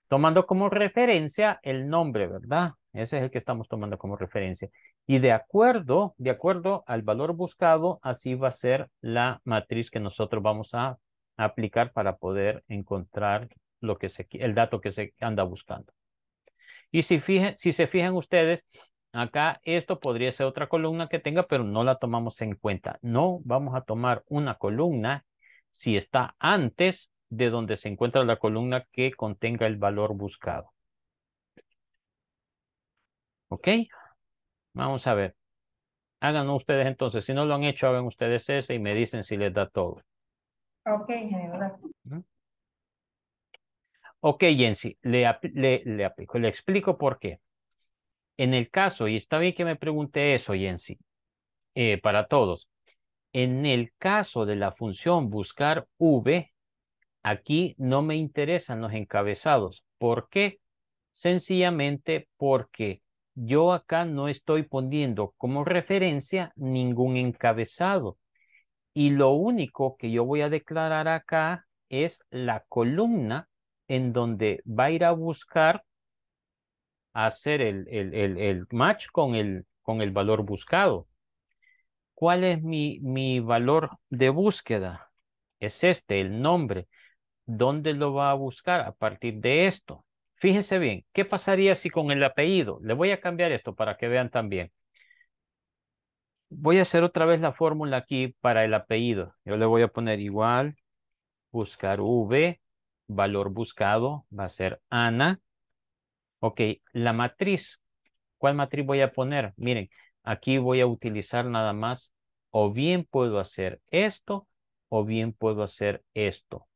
Tomando como referencia el nombre, ¿verdad? Ese es el que estamos tomando como referencia. Y de acuerdo, de acuerdo al valor buscado, así va a ser la matriz que nosotros vamos a aplicar para poder encontrar lo que el dato que se anda buscando. Y si, si se fijan ustedes, Acá esto podría ser otra columna que tenga, pero no la tomamos en cuenta. No vamos a tomar una columna si está antes de donde se encuentra la columna que contenga el valor buscado. ¿Ok? Vamos a ver. Háganlo ustedes entonces. Si no lo han hecho, hagan ustedes ese y me dicen si les da todo. Ok, gracias. Ok, Jensi, le, le explico por qué en el caso, y está bien que me pregunte eso, Jensi, eh, para todos, en el caso de la función buscar v, aquí no me interesan los encabezados. ¿Por qué? Sencillamente porque yo acá no estoy poniendo como referencia ningún encabezado. Y lo único que yo voy a declarar acá es la columna en donde va a ir a buscar hacer el, el, match con el, con el valor buscado. ¿Cuál es mi, mi valor de búsqueda? Es este, el nombre. ¿Dónde lo va a buscar? A partir de esto. Fíjense bien, ¿qué pasaría si con el apellido? Le voy a cambiar esto para que vean también. Voy a hacer otra vez la fórmula aquí para el apellido. Yo le voy a poner igual, buscar V, valor buscado va a ser Ana. Ok, la matriz. ¿Cuál matriz voy a poner? Miren, aquí voy a utilizar nada más o bien puedo hacer esto o bien puedo hacer esto.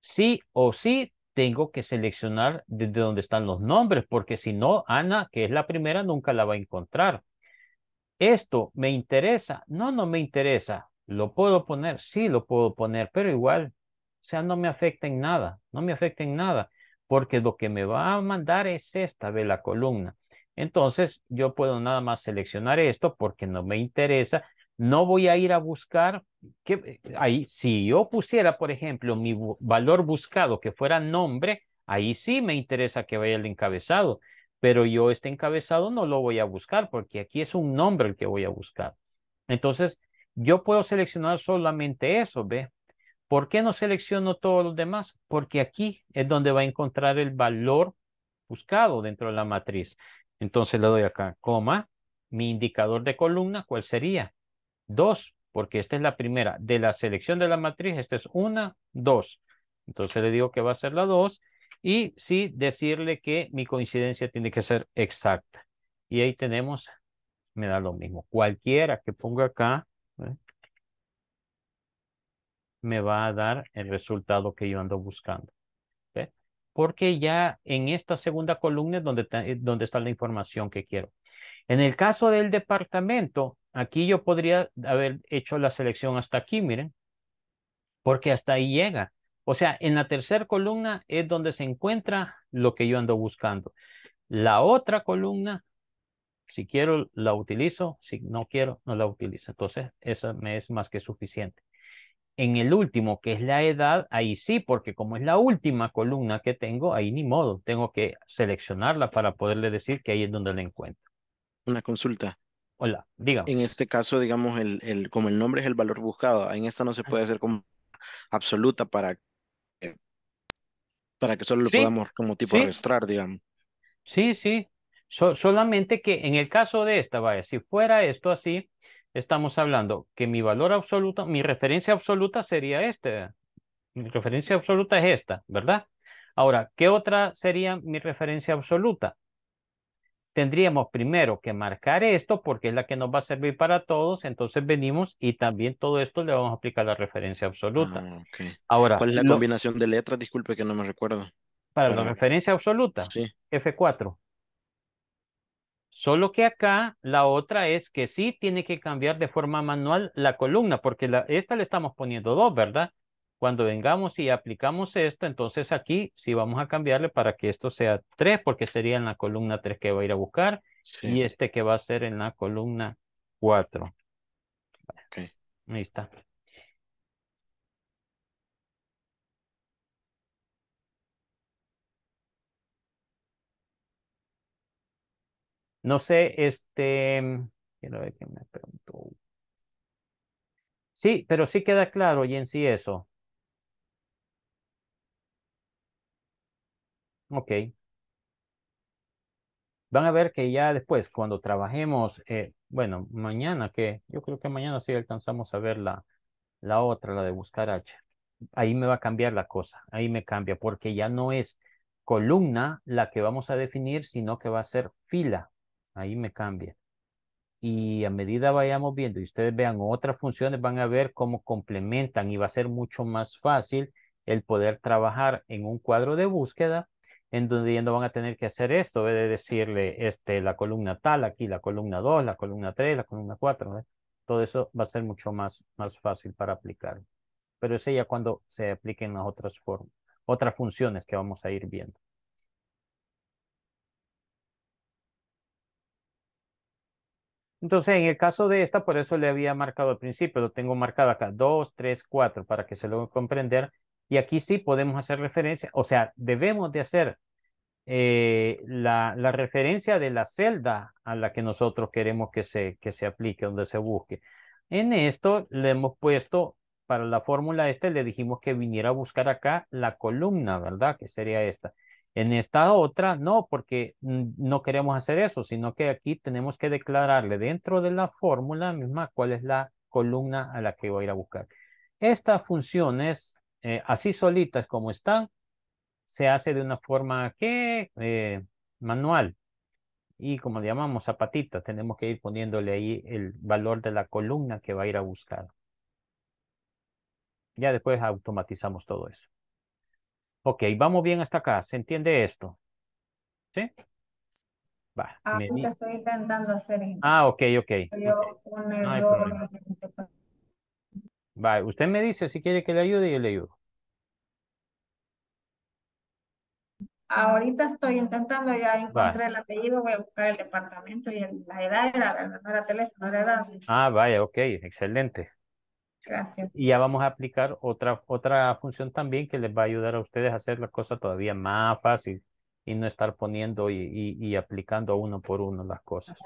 Sí o sí tengo que seleccionar desde donde están los nombres porque si no, Ana, que es la primera, nunca la va a encontrar. ¿Esto me interesa? No, no me interesa. ¿Lo puedo poner? Sí, lo puedo poner, pero igual, o sea, no me afecta en nada, no me afecta en nada porque lo que me va a mandar es esta, ve la columna. Entonces, yo puedo nada más seleccionar esto porque no me interesa. No voy a ir a buscar, que, ahí, si yo pusiera, por ejemplo, mi valor buscado que fuera nombre, ahí sí me interesa que vaya el encabezado, pero yo este encabezado no lo voy a buscar porque aquí es un nombre el que voy a buscar. Entonces, yo puedo seleccionar solamente eso, ¿ve? ¿Por qué no selecciono todos los demás? Porque aquí es donde va a encontrar el valor buscado dentro de la matriz. Entonces le doy acá, coma, mi indicador de columna, ¿cuál sería? Dos, porque esta es la primera. De la selección de la matriz, esta es una, dos. Entonces le digo que va a ser la 2 y sí decirle que mi coincidencia tiene que ser exacta. Y ahí tenemos, me da lo mismo, cualquiera que ponga acá, ¿eh? me va a dar el resultado que yo ando buscando. Porque ya en esta segunda columna es donde, eh, donde está la información que quiero. En el caso del departamento, aquí yo podría haber hecho la selección hasta aquí, miren, porque hasta ahí llega. O sea, en la tercera columna es donde se encuentra lo que yo ando buscando. La otra columna, si quiero, la utilizo, si no quiero, no la utilizo. Entonces, esa me es más que suficiente. En el último, que es la edad, ahí sí, porque como es la última columna que tengo, ahí ni modo, tengo que seleccionarla para poderle decir que ahí es donde la encuentro. Una consulta. Hola, diga. En este caso, digamos, el, como el nombre es el valor buscado, en esta no se puede hacer como absoluta para, para que solo lo podamos como tipo registrar, digamos. Sí, sí. solamente que en el caso de esta, vaya, si fuera esto así, estamos hablando que mi valor absoluto, mi referencia absoluta sería este. Mi referencia absoluta es esta, ¿verdad? Ahora, ¿qué otra sería mi referencia absoluta? Tendríamos primero que marcar esto porque es la que nos va a servir para todos. Entonces venimos y también todo esto le vamos a aplicar la referencia absoluta. Ah, Ahora, ¿cuál es la combinación de letras? Disculpe que no me recuerdo. Para, la referencia absoluta, sí. F4. Solo que acá la otra es que sí tiene que cambiar de forma manual la columna, porque la, esta le estamos poniendo 2, ¿verdad? Cuando vengamos y aplicamos esto, entonces aquí sí vamos a cambiarle para que esto sea 3, porque sería en la columna 3 que va a ir a buscar y este que va a ser en la columna 4. Ahí está. No sé, este, mm, quiero ver qué me preguntó. Sí, pero sí queda claro, y en sí eso. Ok. Van a ver que ya después, cuando trabajemos, eh, bueno, mañana, que yo creo que mañana sí alcanzamos a ver la, la otra, la de buscar H. Ahí me va a cambiar la cosa, ahí me cambia, porque ya no es columna la que vamos a definir, sino que va a ser fila ahí me cambia. Y a medida vayamos viendo y ustedes vean otras funciones, van a ver cómo complementan y va a ser mucho más fácil el poder trabajar en un cuadro de búsqueda en donde ya no van a tener que hacer esto, de decirle este, la columna tal, aquí la columna 2, la columna 3, la columna 4. Todo eso va a ser mucho más, más fácil para aplicar. Pero eso ya cuando se apliquen las otras formas, otras funciones que vamos a ir viendo. Entonces, en el caso de esta, por eso le había marcado al principio, lo tengo marcado acá, 2, 3, 4, para que se lo comprender. Y aquí sí podemos hacer referencia, o sea, debemos de hacer eh, la, referencia de la celda a la que nosotros queremos que se, que se aplique, donde se busque. En esto le hemos puesto, para la fórmula esta, le dijimos que viniera a buscar acá la columna, ¿verdad? Que sería esta. En esta otra, no, porque no queremos hacer eso, sino que aquí tenemos que declararle dentro de la fórmula misma cuál es la columna a la que voy a ir a buscar. Estas funciones, eh, así solitas como están, se hace de una forma que eh, manual. Y como le llamamos zapatita, tenemos que ir poniéndole ahí el valor de la columna que va a ir a buscar. Ya después automatizamos todo eso. Ok, vamos bien hasta acá. ¿Se entiende esto? ¿Sí? Ah, estoy intentando hacer. Ah, ok, ok. okay. usted me dice si quiere que le ayude y yo le ayudo. Ahorita estoy intentando, ya encontré el apellido, voy a buscar el departamento y la edad era, no era teléfono, era edad. Ah, vaya, ok, excelente. Gracias. Y ya vamos a aplicar otra, otra función también que les va a ayudar a ustedes a hacer las cosas todavía más fácil y no estar poniendo y, y, aplicando uno por uno las cosas.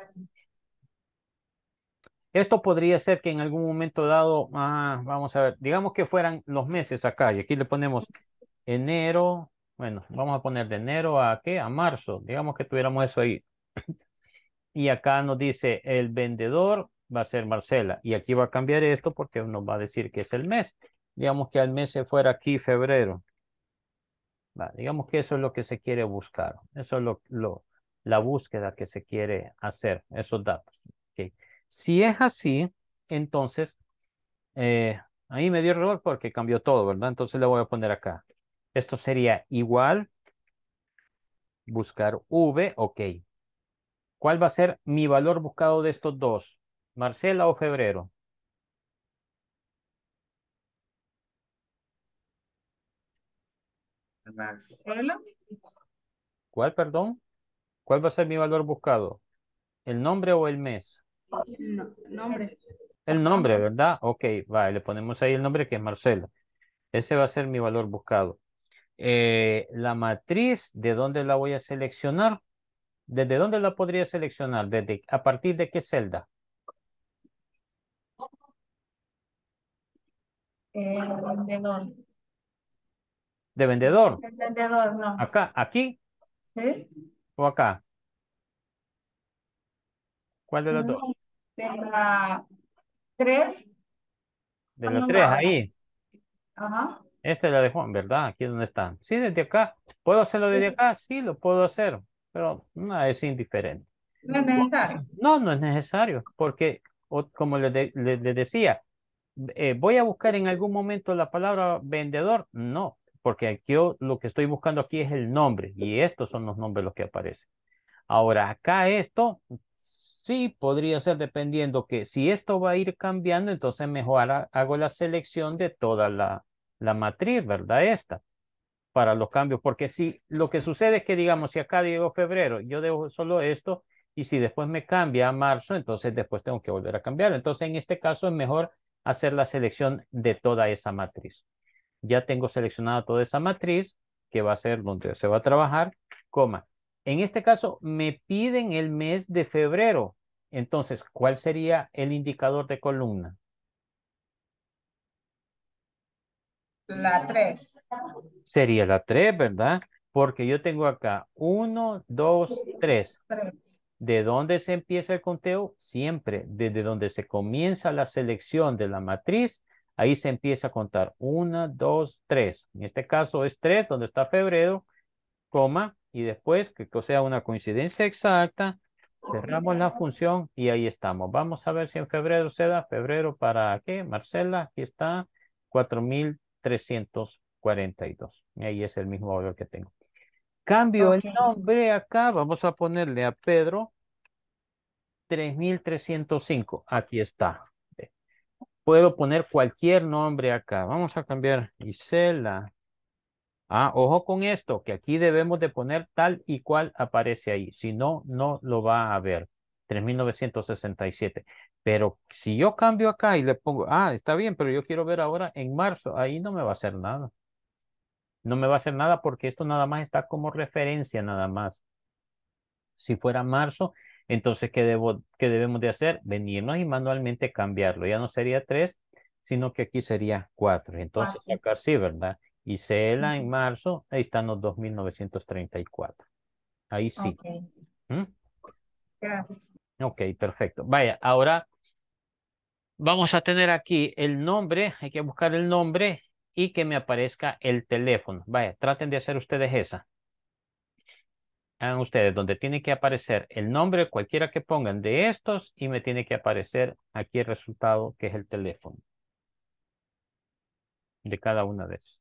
Esto podría ser que en algún momento dado, ah, vamos a ver, digamos que fueran los meses acá y aquí le ponemos enero, bueno, vamos a poner de enero a qué, a marzo, digamos que tuviéramos eso ahí. Y acá nos dice el vendedor va a ser Marcela. Y aquí va a cambiar esto porque nos va a decir que es el mes. Digamos que al mes se fuera aquí febrero. digamos que eso es lo que se quiere buscar. Eso es lo, la búsqueda que se quiere hacer, esos datos. Si es así, entonces, eh, ahí me dio error porque cambió todo, ¿verdad? Entonces le voy a poner acá. Esto sería igual, buscar V, ok. ¿Cuál va a ser mi valor buscado de estos dos? Marcela o Febrero. ¿Cuál, perdón? ¿Cuál va a ser mi valor buscado? ¿El nombre o el mes? El nombre. El nombre, ¿verdad? Ok, vale, le ponemos ahí el nombre que es Marcela. Ese va a ser mi valor buscado. Eh, la matriz, ¿de dónde la voy a seleccionar? ¿Desde dónde la podría seleccionar? ¿Desde, ¿A partir de qué celda? El vendedor. ¿De vendedor? El vendedor, no. ¿Acá? ¿Aquí? Sí. ¿O acá? ¿Cuál de las dos? De la tres. De ah, la tres, ahí. Ajá. Esta es la de Juan, ¿verdad? Aquí es donde está. Sí, desde acá. ¿Puedo hacerlo desde acá? Sí, lo puedo hacer. Pero no, es indiferente. No es No, es necesario. Porque, como le decía, eh, ¿voy a buscar en algún momento la palabra vendedor? No, porque aquí lo que estoy buscando aquí es el nombre y estos son los nombres los que aparecen. Ahora, acá esto sí podría ser dependiendo que si esto va a ir cambiando, entonces mejor hago la selección de toda la, la matriz, ¿verdad? Esta, para los cambios, porque si lo que sucede es que, digamos, si acá digo febrero, yo dejo solo esto, y si después me cambia a marzo, entonces después tengo que volver a cambiar. Entonces, en este caso es mejor hacer la selección de toda esa matriz. Ya tengo seleccionada toda esa matriz, que va a ser donde se va a trabajar, coma. En este caso, me piden el mes de febrero. Entonces, ¿cuál sería el indicador de columna? La 3. Sería la 3, ¿verdad? Porque yo tengo acá 1, 2, 3. 3. ¿De dónde se empieza el conteo? Siempre, desde donde se comienza la selección de la matriz, ahí se empieza a contar. Una, dos, tres. En este caso es tres, donde está febrero, coma, y después, que sea una coincidencia exacta, cerramos la función y ahí estamos. Vamos a ver si en febrero se da. Febrero para qué, Marcela, aquí está, 4342. Y ahí es el mismo valor que tengo. Cambio el nombre acá, vamos a ponerle a Pedro 3305. Aquí está. Puedo poner cualquier nombre acá. Vamos a cambiar Isela. Ah, ojo con esto, que aquí debemos de poner tal y cual aparece ahí. Si no, no lo va a ver. 3967. Pero si yo cambio acá y le pongo, ah, está bien, pero yo quiero ver ahora en marzo, ahí no me va a hacer nada no me va a hacer nada porque esto nada más está como referencia nada más. Si fuera marzo, entonces, ¿qué, debo, debemos de hacer? Venirnos y manualmente cambiarlo. Ya no sería tres, sino que aquí sería cuatro. Entonces, acá sí, ¿verdad? Y CELA en marzo, ahí están los 2.934. Ahí sí. Okay. ¿Mm? Ok, perfecto. Vaya, ahora vamos a tener aquí el nombre, hay que buscar el nombre y que me aparezca el teléfono. Vaya, traten de hacer ustedes esa. Hagan ustedes donde tiene que aparecer el nombre, cualquiera que pongan de estos, y me tiene que aparecer aquí el resultado que es el teléfono de cada una de esas.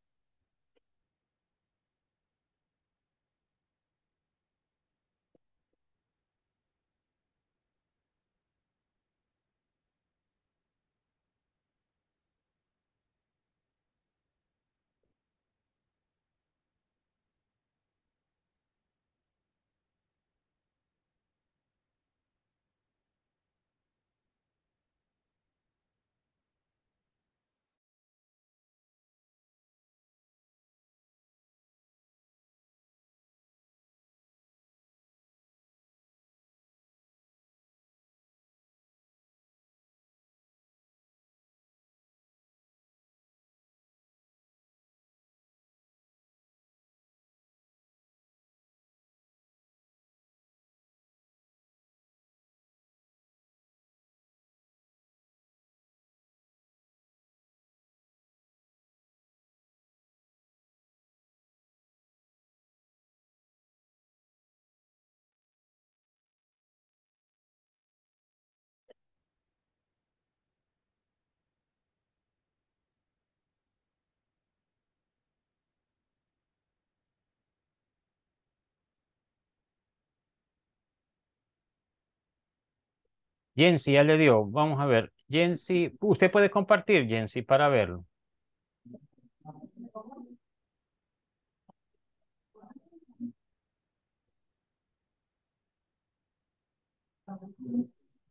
Jensi ya le dio. Vamos a ver. Jensi, usted puede compartir, Jensi, para verlo.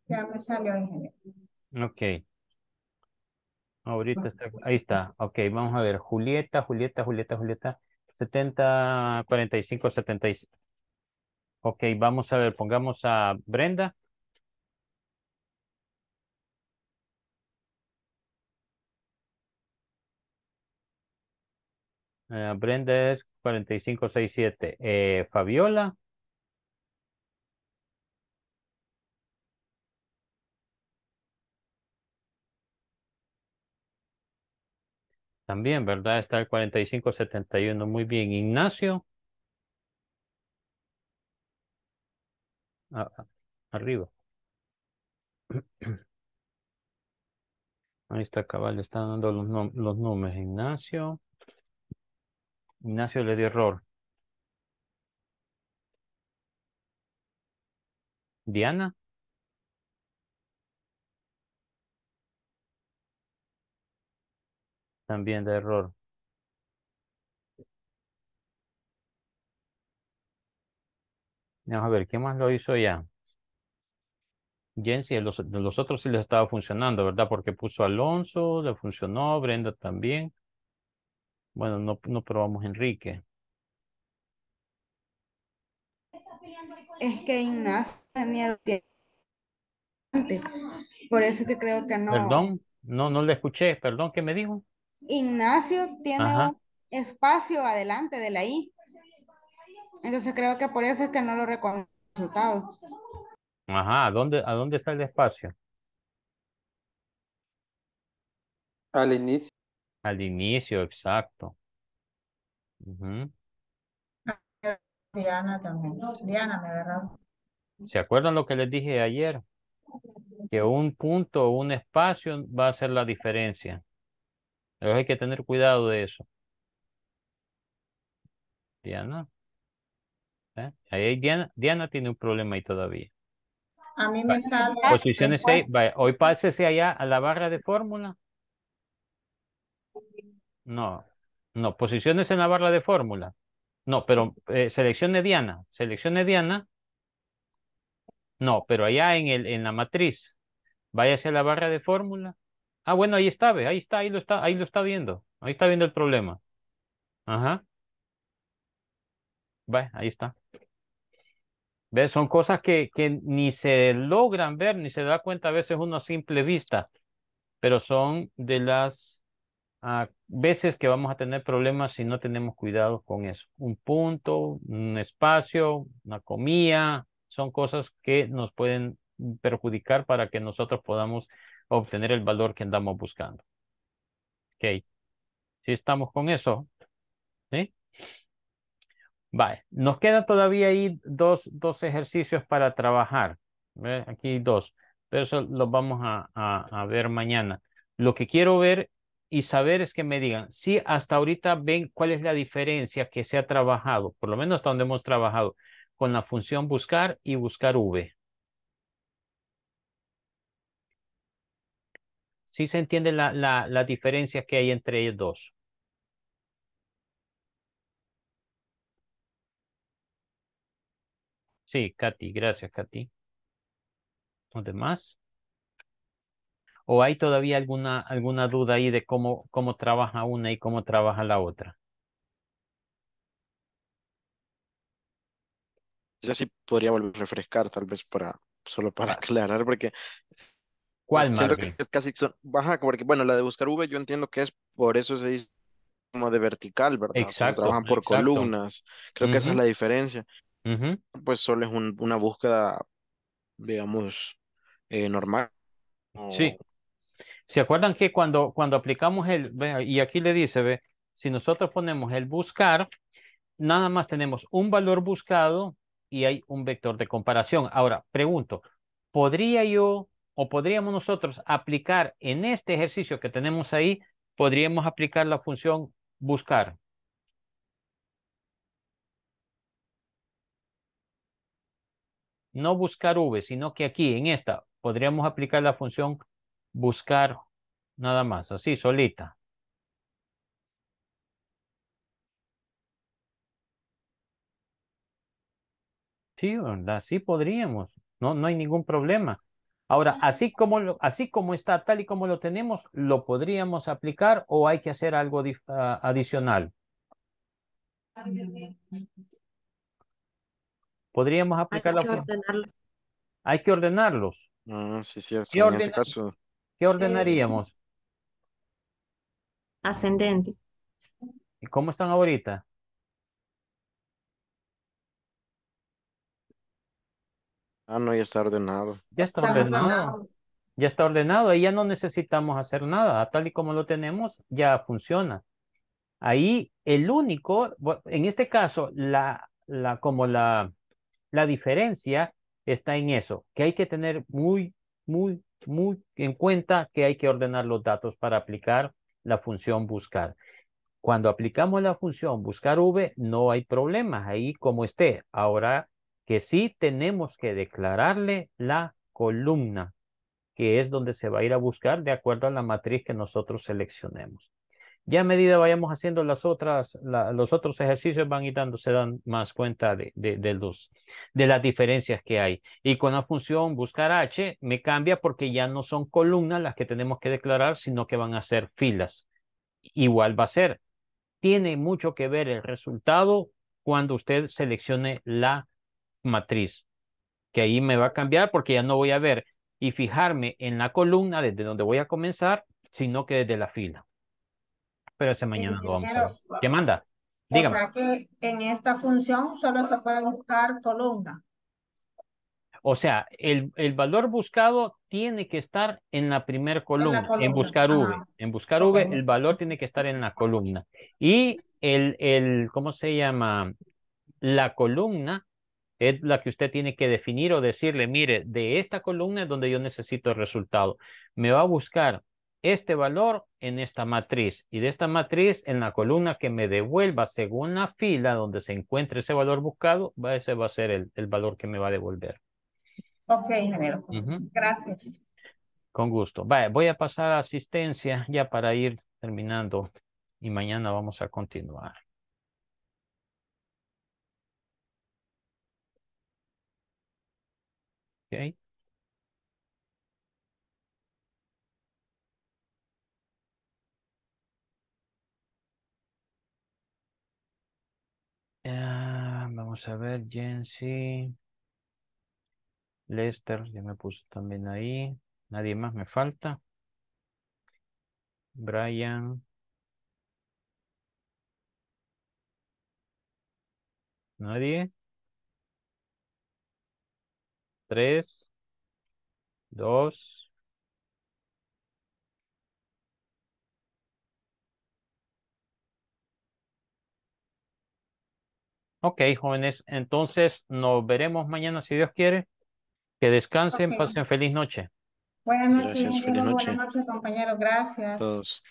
Ya me salió, ingeniero. Ok. Ahorita está, ahí está. Ok, vamos a ver. Julieta, Julieta, Julieta, Julieta. 70, 45, seis. Ok, vamos a ver, pongamos a Brenda. Eh, cuarenta Brenda es 4567. Eh, Fabiola. También, ¿verdad? Está el 4571. Muy bien. Ignacio. Ah, ah, arriba. Ahí está cabal, le dando los, los nombres. Ignacio. Ignacio le dio error. Diana. También da error. Vamos a ver, ¿qué más lo hizo ya? Jensi, los, los otros sí les estaba funcionando, ¿verdad? Porque puso Alonso, le funcionó, Brenda también. Bueno, no, probamos Enrique. Es que Ignacio tiene. Por eso que creo que no. Perdón, no, no le escuché. Perdón, ¿qué me dijo? Ignacio tiene un espacio adelante de la I. Entonces creo que por eso es que no lo reconozco. Ajá, dónde, ¿a dónde está el espacio? Al inicio. Al inicio, exacto. Ah, Diana también. Diana, me verdad. ¿Se acuerdan lo que les dije ayer? Que un punto o un espacio va a hacer la diferencia. Pero hay que tener cuidado de eso. Diana. ¿eh? Diana, tiene un problema ahí todavía. A mí me sale. Posiciones 6. Hoy pásese allá a la barra de fórmula. No, no, posiciones en la barra de fórmula. No, pero eh, seleccione Diana, seleccione Diana. No, pero allá en, el, en la matriz, vaya hacia la barra de fórmula. Ah, bueno, ahí está, ve, ahí está, ahí lo está, ahí lo está viendo, ahí está viendo el problema. Ajá. Va, ahí está. ve, Son cosas que, que ni se logran ver, ni se da cuenta a veces una simple vista, pero son de las a veces que vamos a tener problemas si no tenemos cuidado con eso. Un punto, un espacio, una comida, son cosas que nos pueden perjudicar para que nosotros podamos obtener el valor que andamos buscando. Ok. Si estamos con eso. ¿Sí? Vale. Nos quedan todavía ahí dos, dos ejercicios para trabajar. Aquí dos. Pero eso los vamos a, a, a ver mañana. Lo que quiero ver y saber es que me digan si hasta ahorita ven cuál es la diferencia que se ha trabajado, por lo menos hasta donde hemos trabajado, con la función buscar y buscar V. Si se entiende la, diferencia que hay entre ellos dos. Sí, Katy, gracias, Katy. ¿Dónde demás? o hay todavía alguna, alguna duda ahí de cómo, cómo trabaja una y cómo trabaja la otra? Ya sí podría volver a refrescar, tal vez para solo para aclarar, porque ¿Cuál, siento que casi son baja, porque bueno, la de buscar V yo entiendo que es por eso se dice como de vertical, ¿verdad? Exacto, trabajan por columnas. Creo que esa es la diferencia. Pues solo es una búsqueda, digamos, eh, normal. Sí. ¿Se acuerdan que cuando, cuando aplicamos el, y aquí le dice, ve, si nosotros ponemos el buscar, nada más tenemos un valor buscado y hay un vector de comparación. Ahora, pregunto, ¿podría yo o podríamos nosotros aplicar en este ejercicio que tenemos ahí, podríamos aplicar la función buscar? No buscar v, sino que aquí en esta podríamos aplicar la función buscar, nada más, así, solita. Sí, así podríamos, no, no hay ningún problema. Ahora, así como, así como está, tal y como lo tenemos, ¿lo podríamos aplicar o hay que hacer algo ah, adicional? ¿Podríamos aplicarlo? Hay que ordenarlos. Hay ah, que ordenarlos. sí, cierto. En ese caso ordenaríamos? Eh, ascendente. ¿Y cómo están ahorita? Ah, no, ya está ordenado. Ya está ordenado. Ya está ordenado. Ahí ya no necesitamos hacer nada. Ah, tal y como lo tenemos, ya funciona. Ahí el único, en este caso, la, la, como la, la diferencia está en eso, que hay que tener muy, muy, muy en cuenta que hay que ordenar los datos para aplicar la función buscar. Cuando aplicamos la función buscar v, no hay problema ahí como esté. Ahora que sí tenemos que declararle la columna, que es donde se va a ir a buscar de acuerdo a la matriz que nosotros seleccionemos. Ya a medida vayamos haciendo las otras, los otros ejercicios van y se dan más cuenta de, de las diferencias que hay. Y con la función buscar H me cambia porque ya no son columnas las que tenemos que declarar, sino que van a ser filas. Igual va a ser. Tiene mucho que ver el resultado cuando usted seleccione la matriz, que ahí me va a cambiar porque ya no voy a ver y fijarme en la columna desde donde voy a comenzar, sino que desde la fila pero ese mañana lo vamos a ¿Qué manda? Dígame. O sea que en esta función solo se puede buscar columna. O sea, el, el valor buscado tiene que estar en la primera columna, en, buscar V. En buscar V, el valor tiene que estar en la columna. Y el, el, ¿cómo se llama? La columna es la que usted tiene que definir o decirle, mire, de esta columna es donde yo necesito el resultado. Me va a buscar este valor en esta matriz y de esta matriz en la columna que me devuelva según la fila donde se encuentre ese valor buscado, va, ese va a ser el, valor que me va a devolver. Ok, Gracias. Con gusto. Vale, voy a pasar a asistencia ya para ir terminando y mañana vamos a continuar. Okay. Ah, vamos a ver, Jensi. Lester, ya me puso también ahí. Nadie más me falta. Brian. Nadie. Tres. Dos. Ok, jóvenes, entonces nos veremos mañana si Dios quiere. Que descansen, pasen feliz noche. Buenas noches, buenas noches, compañeros. Gracias. Todos.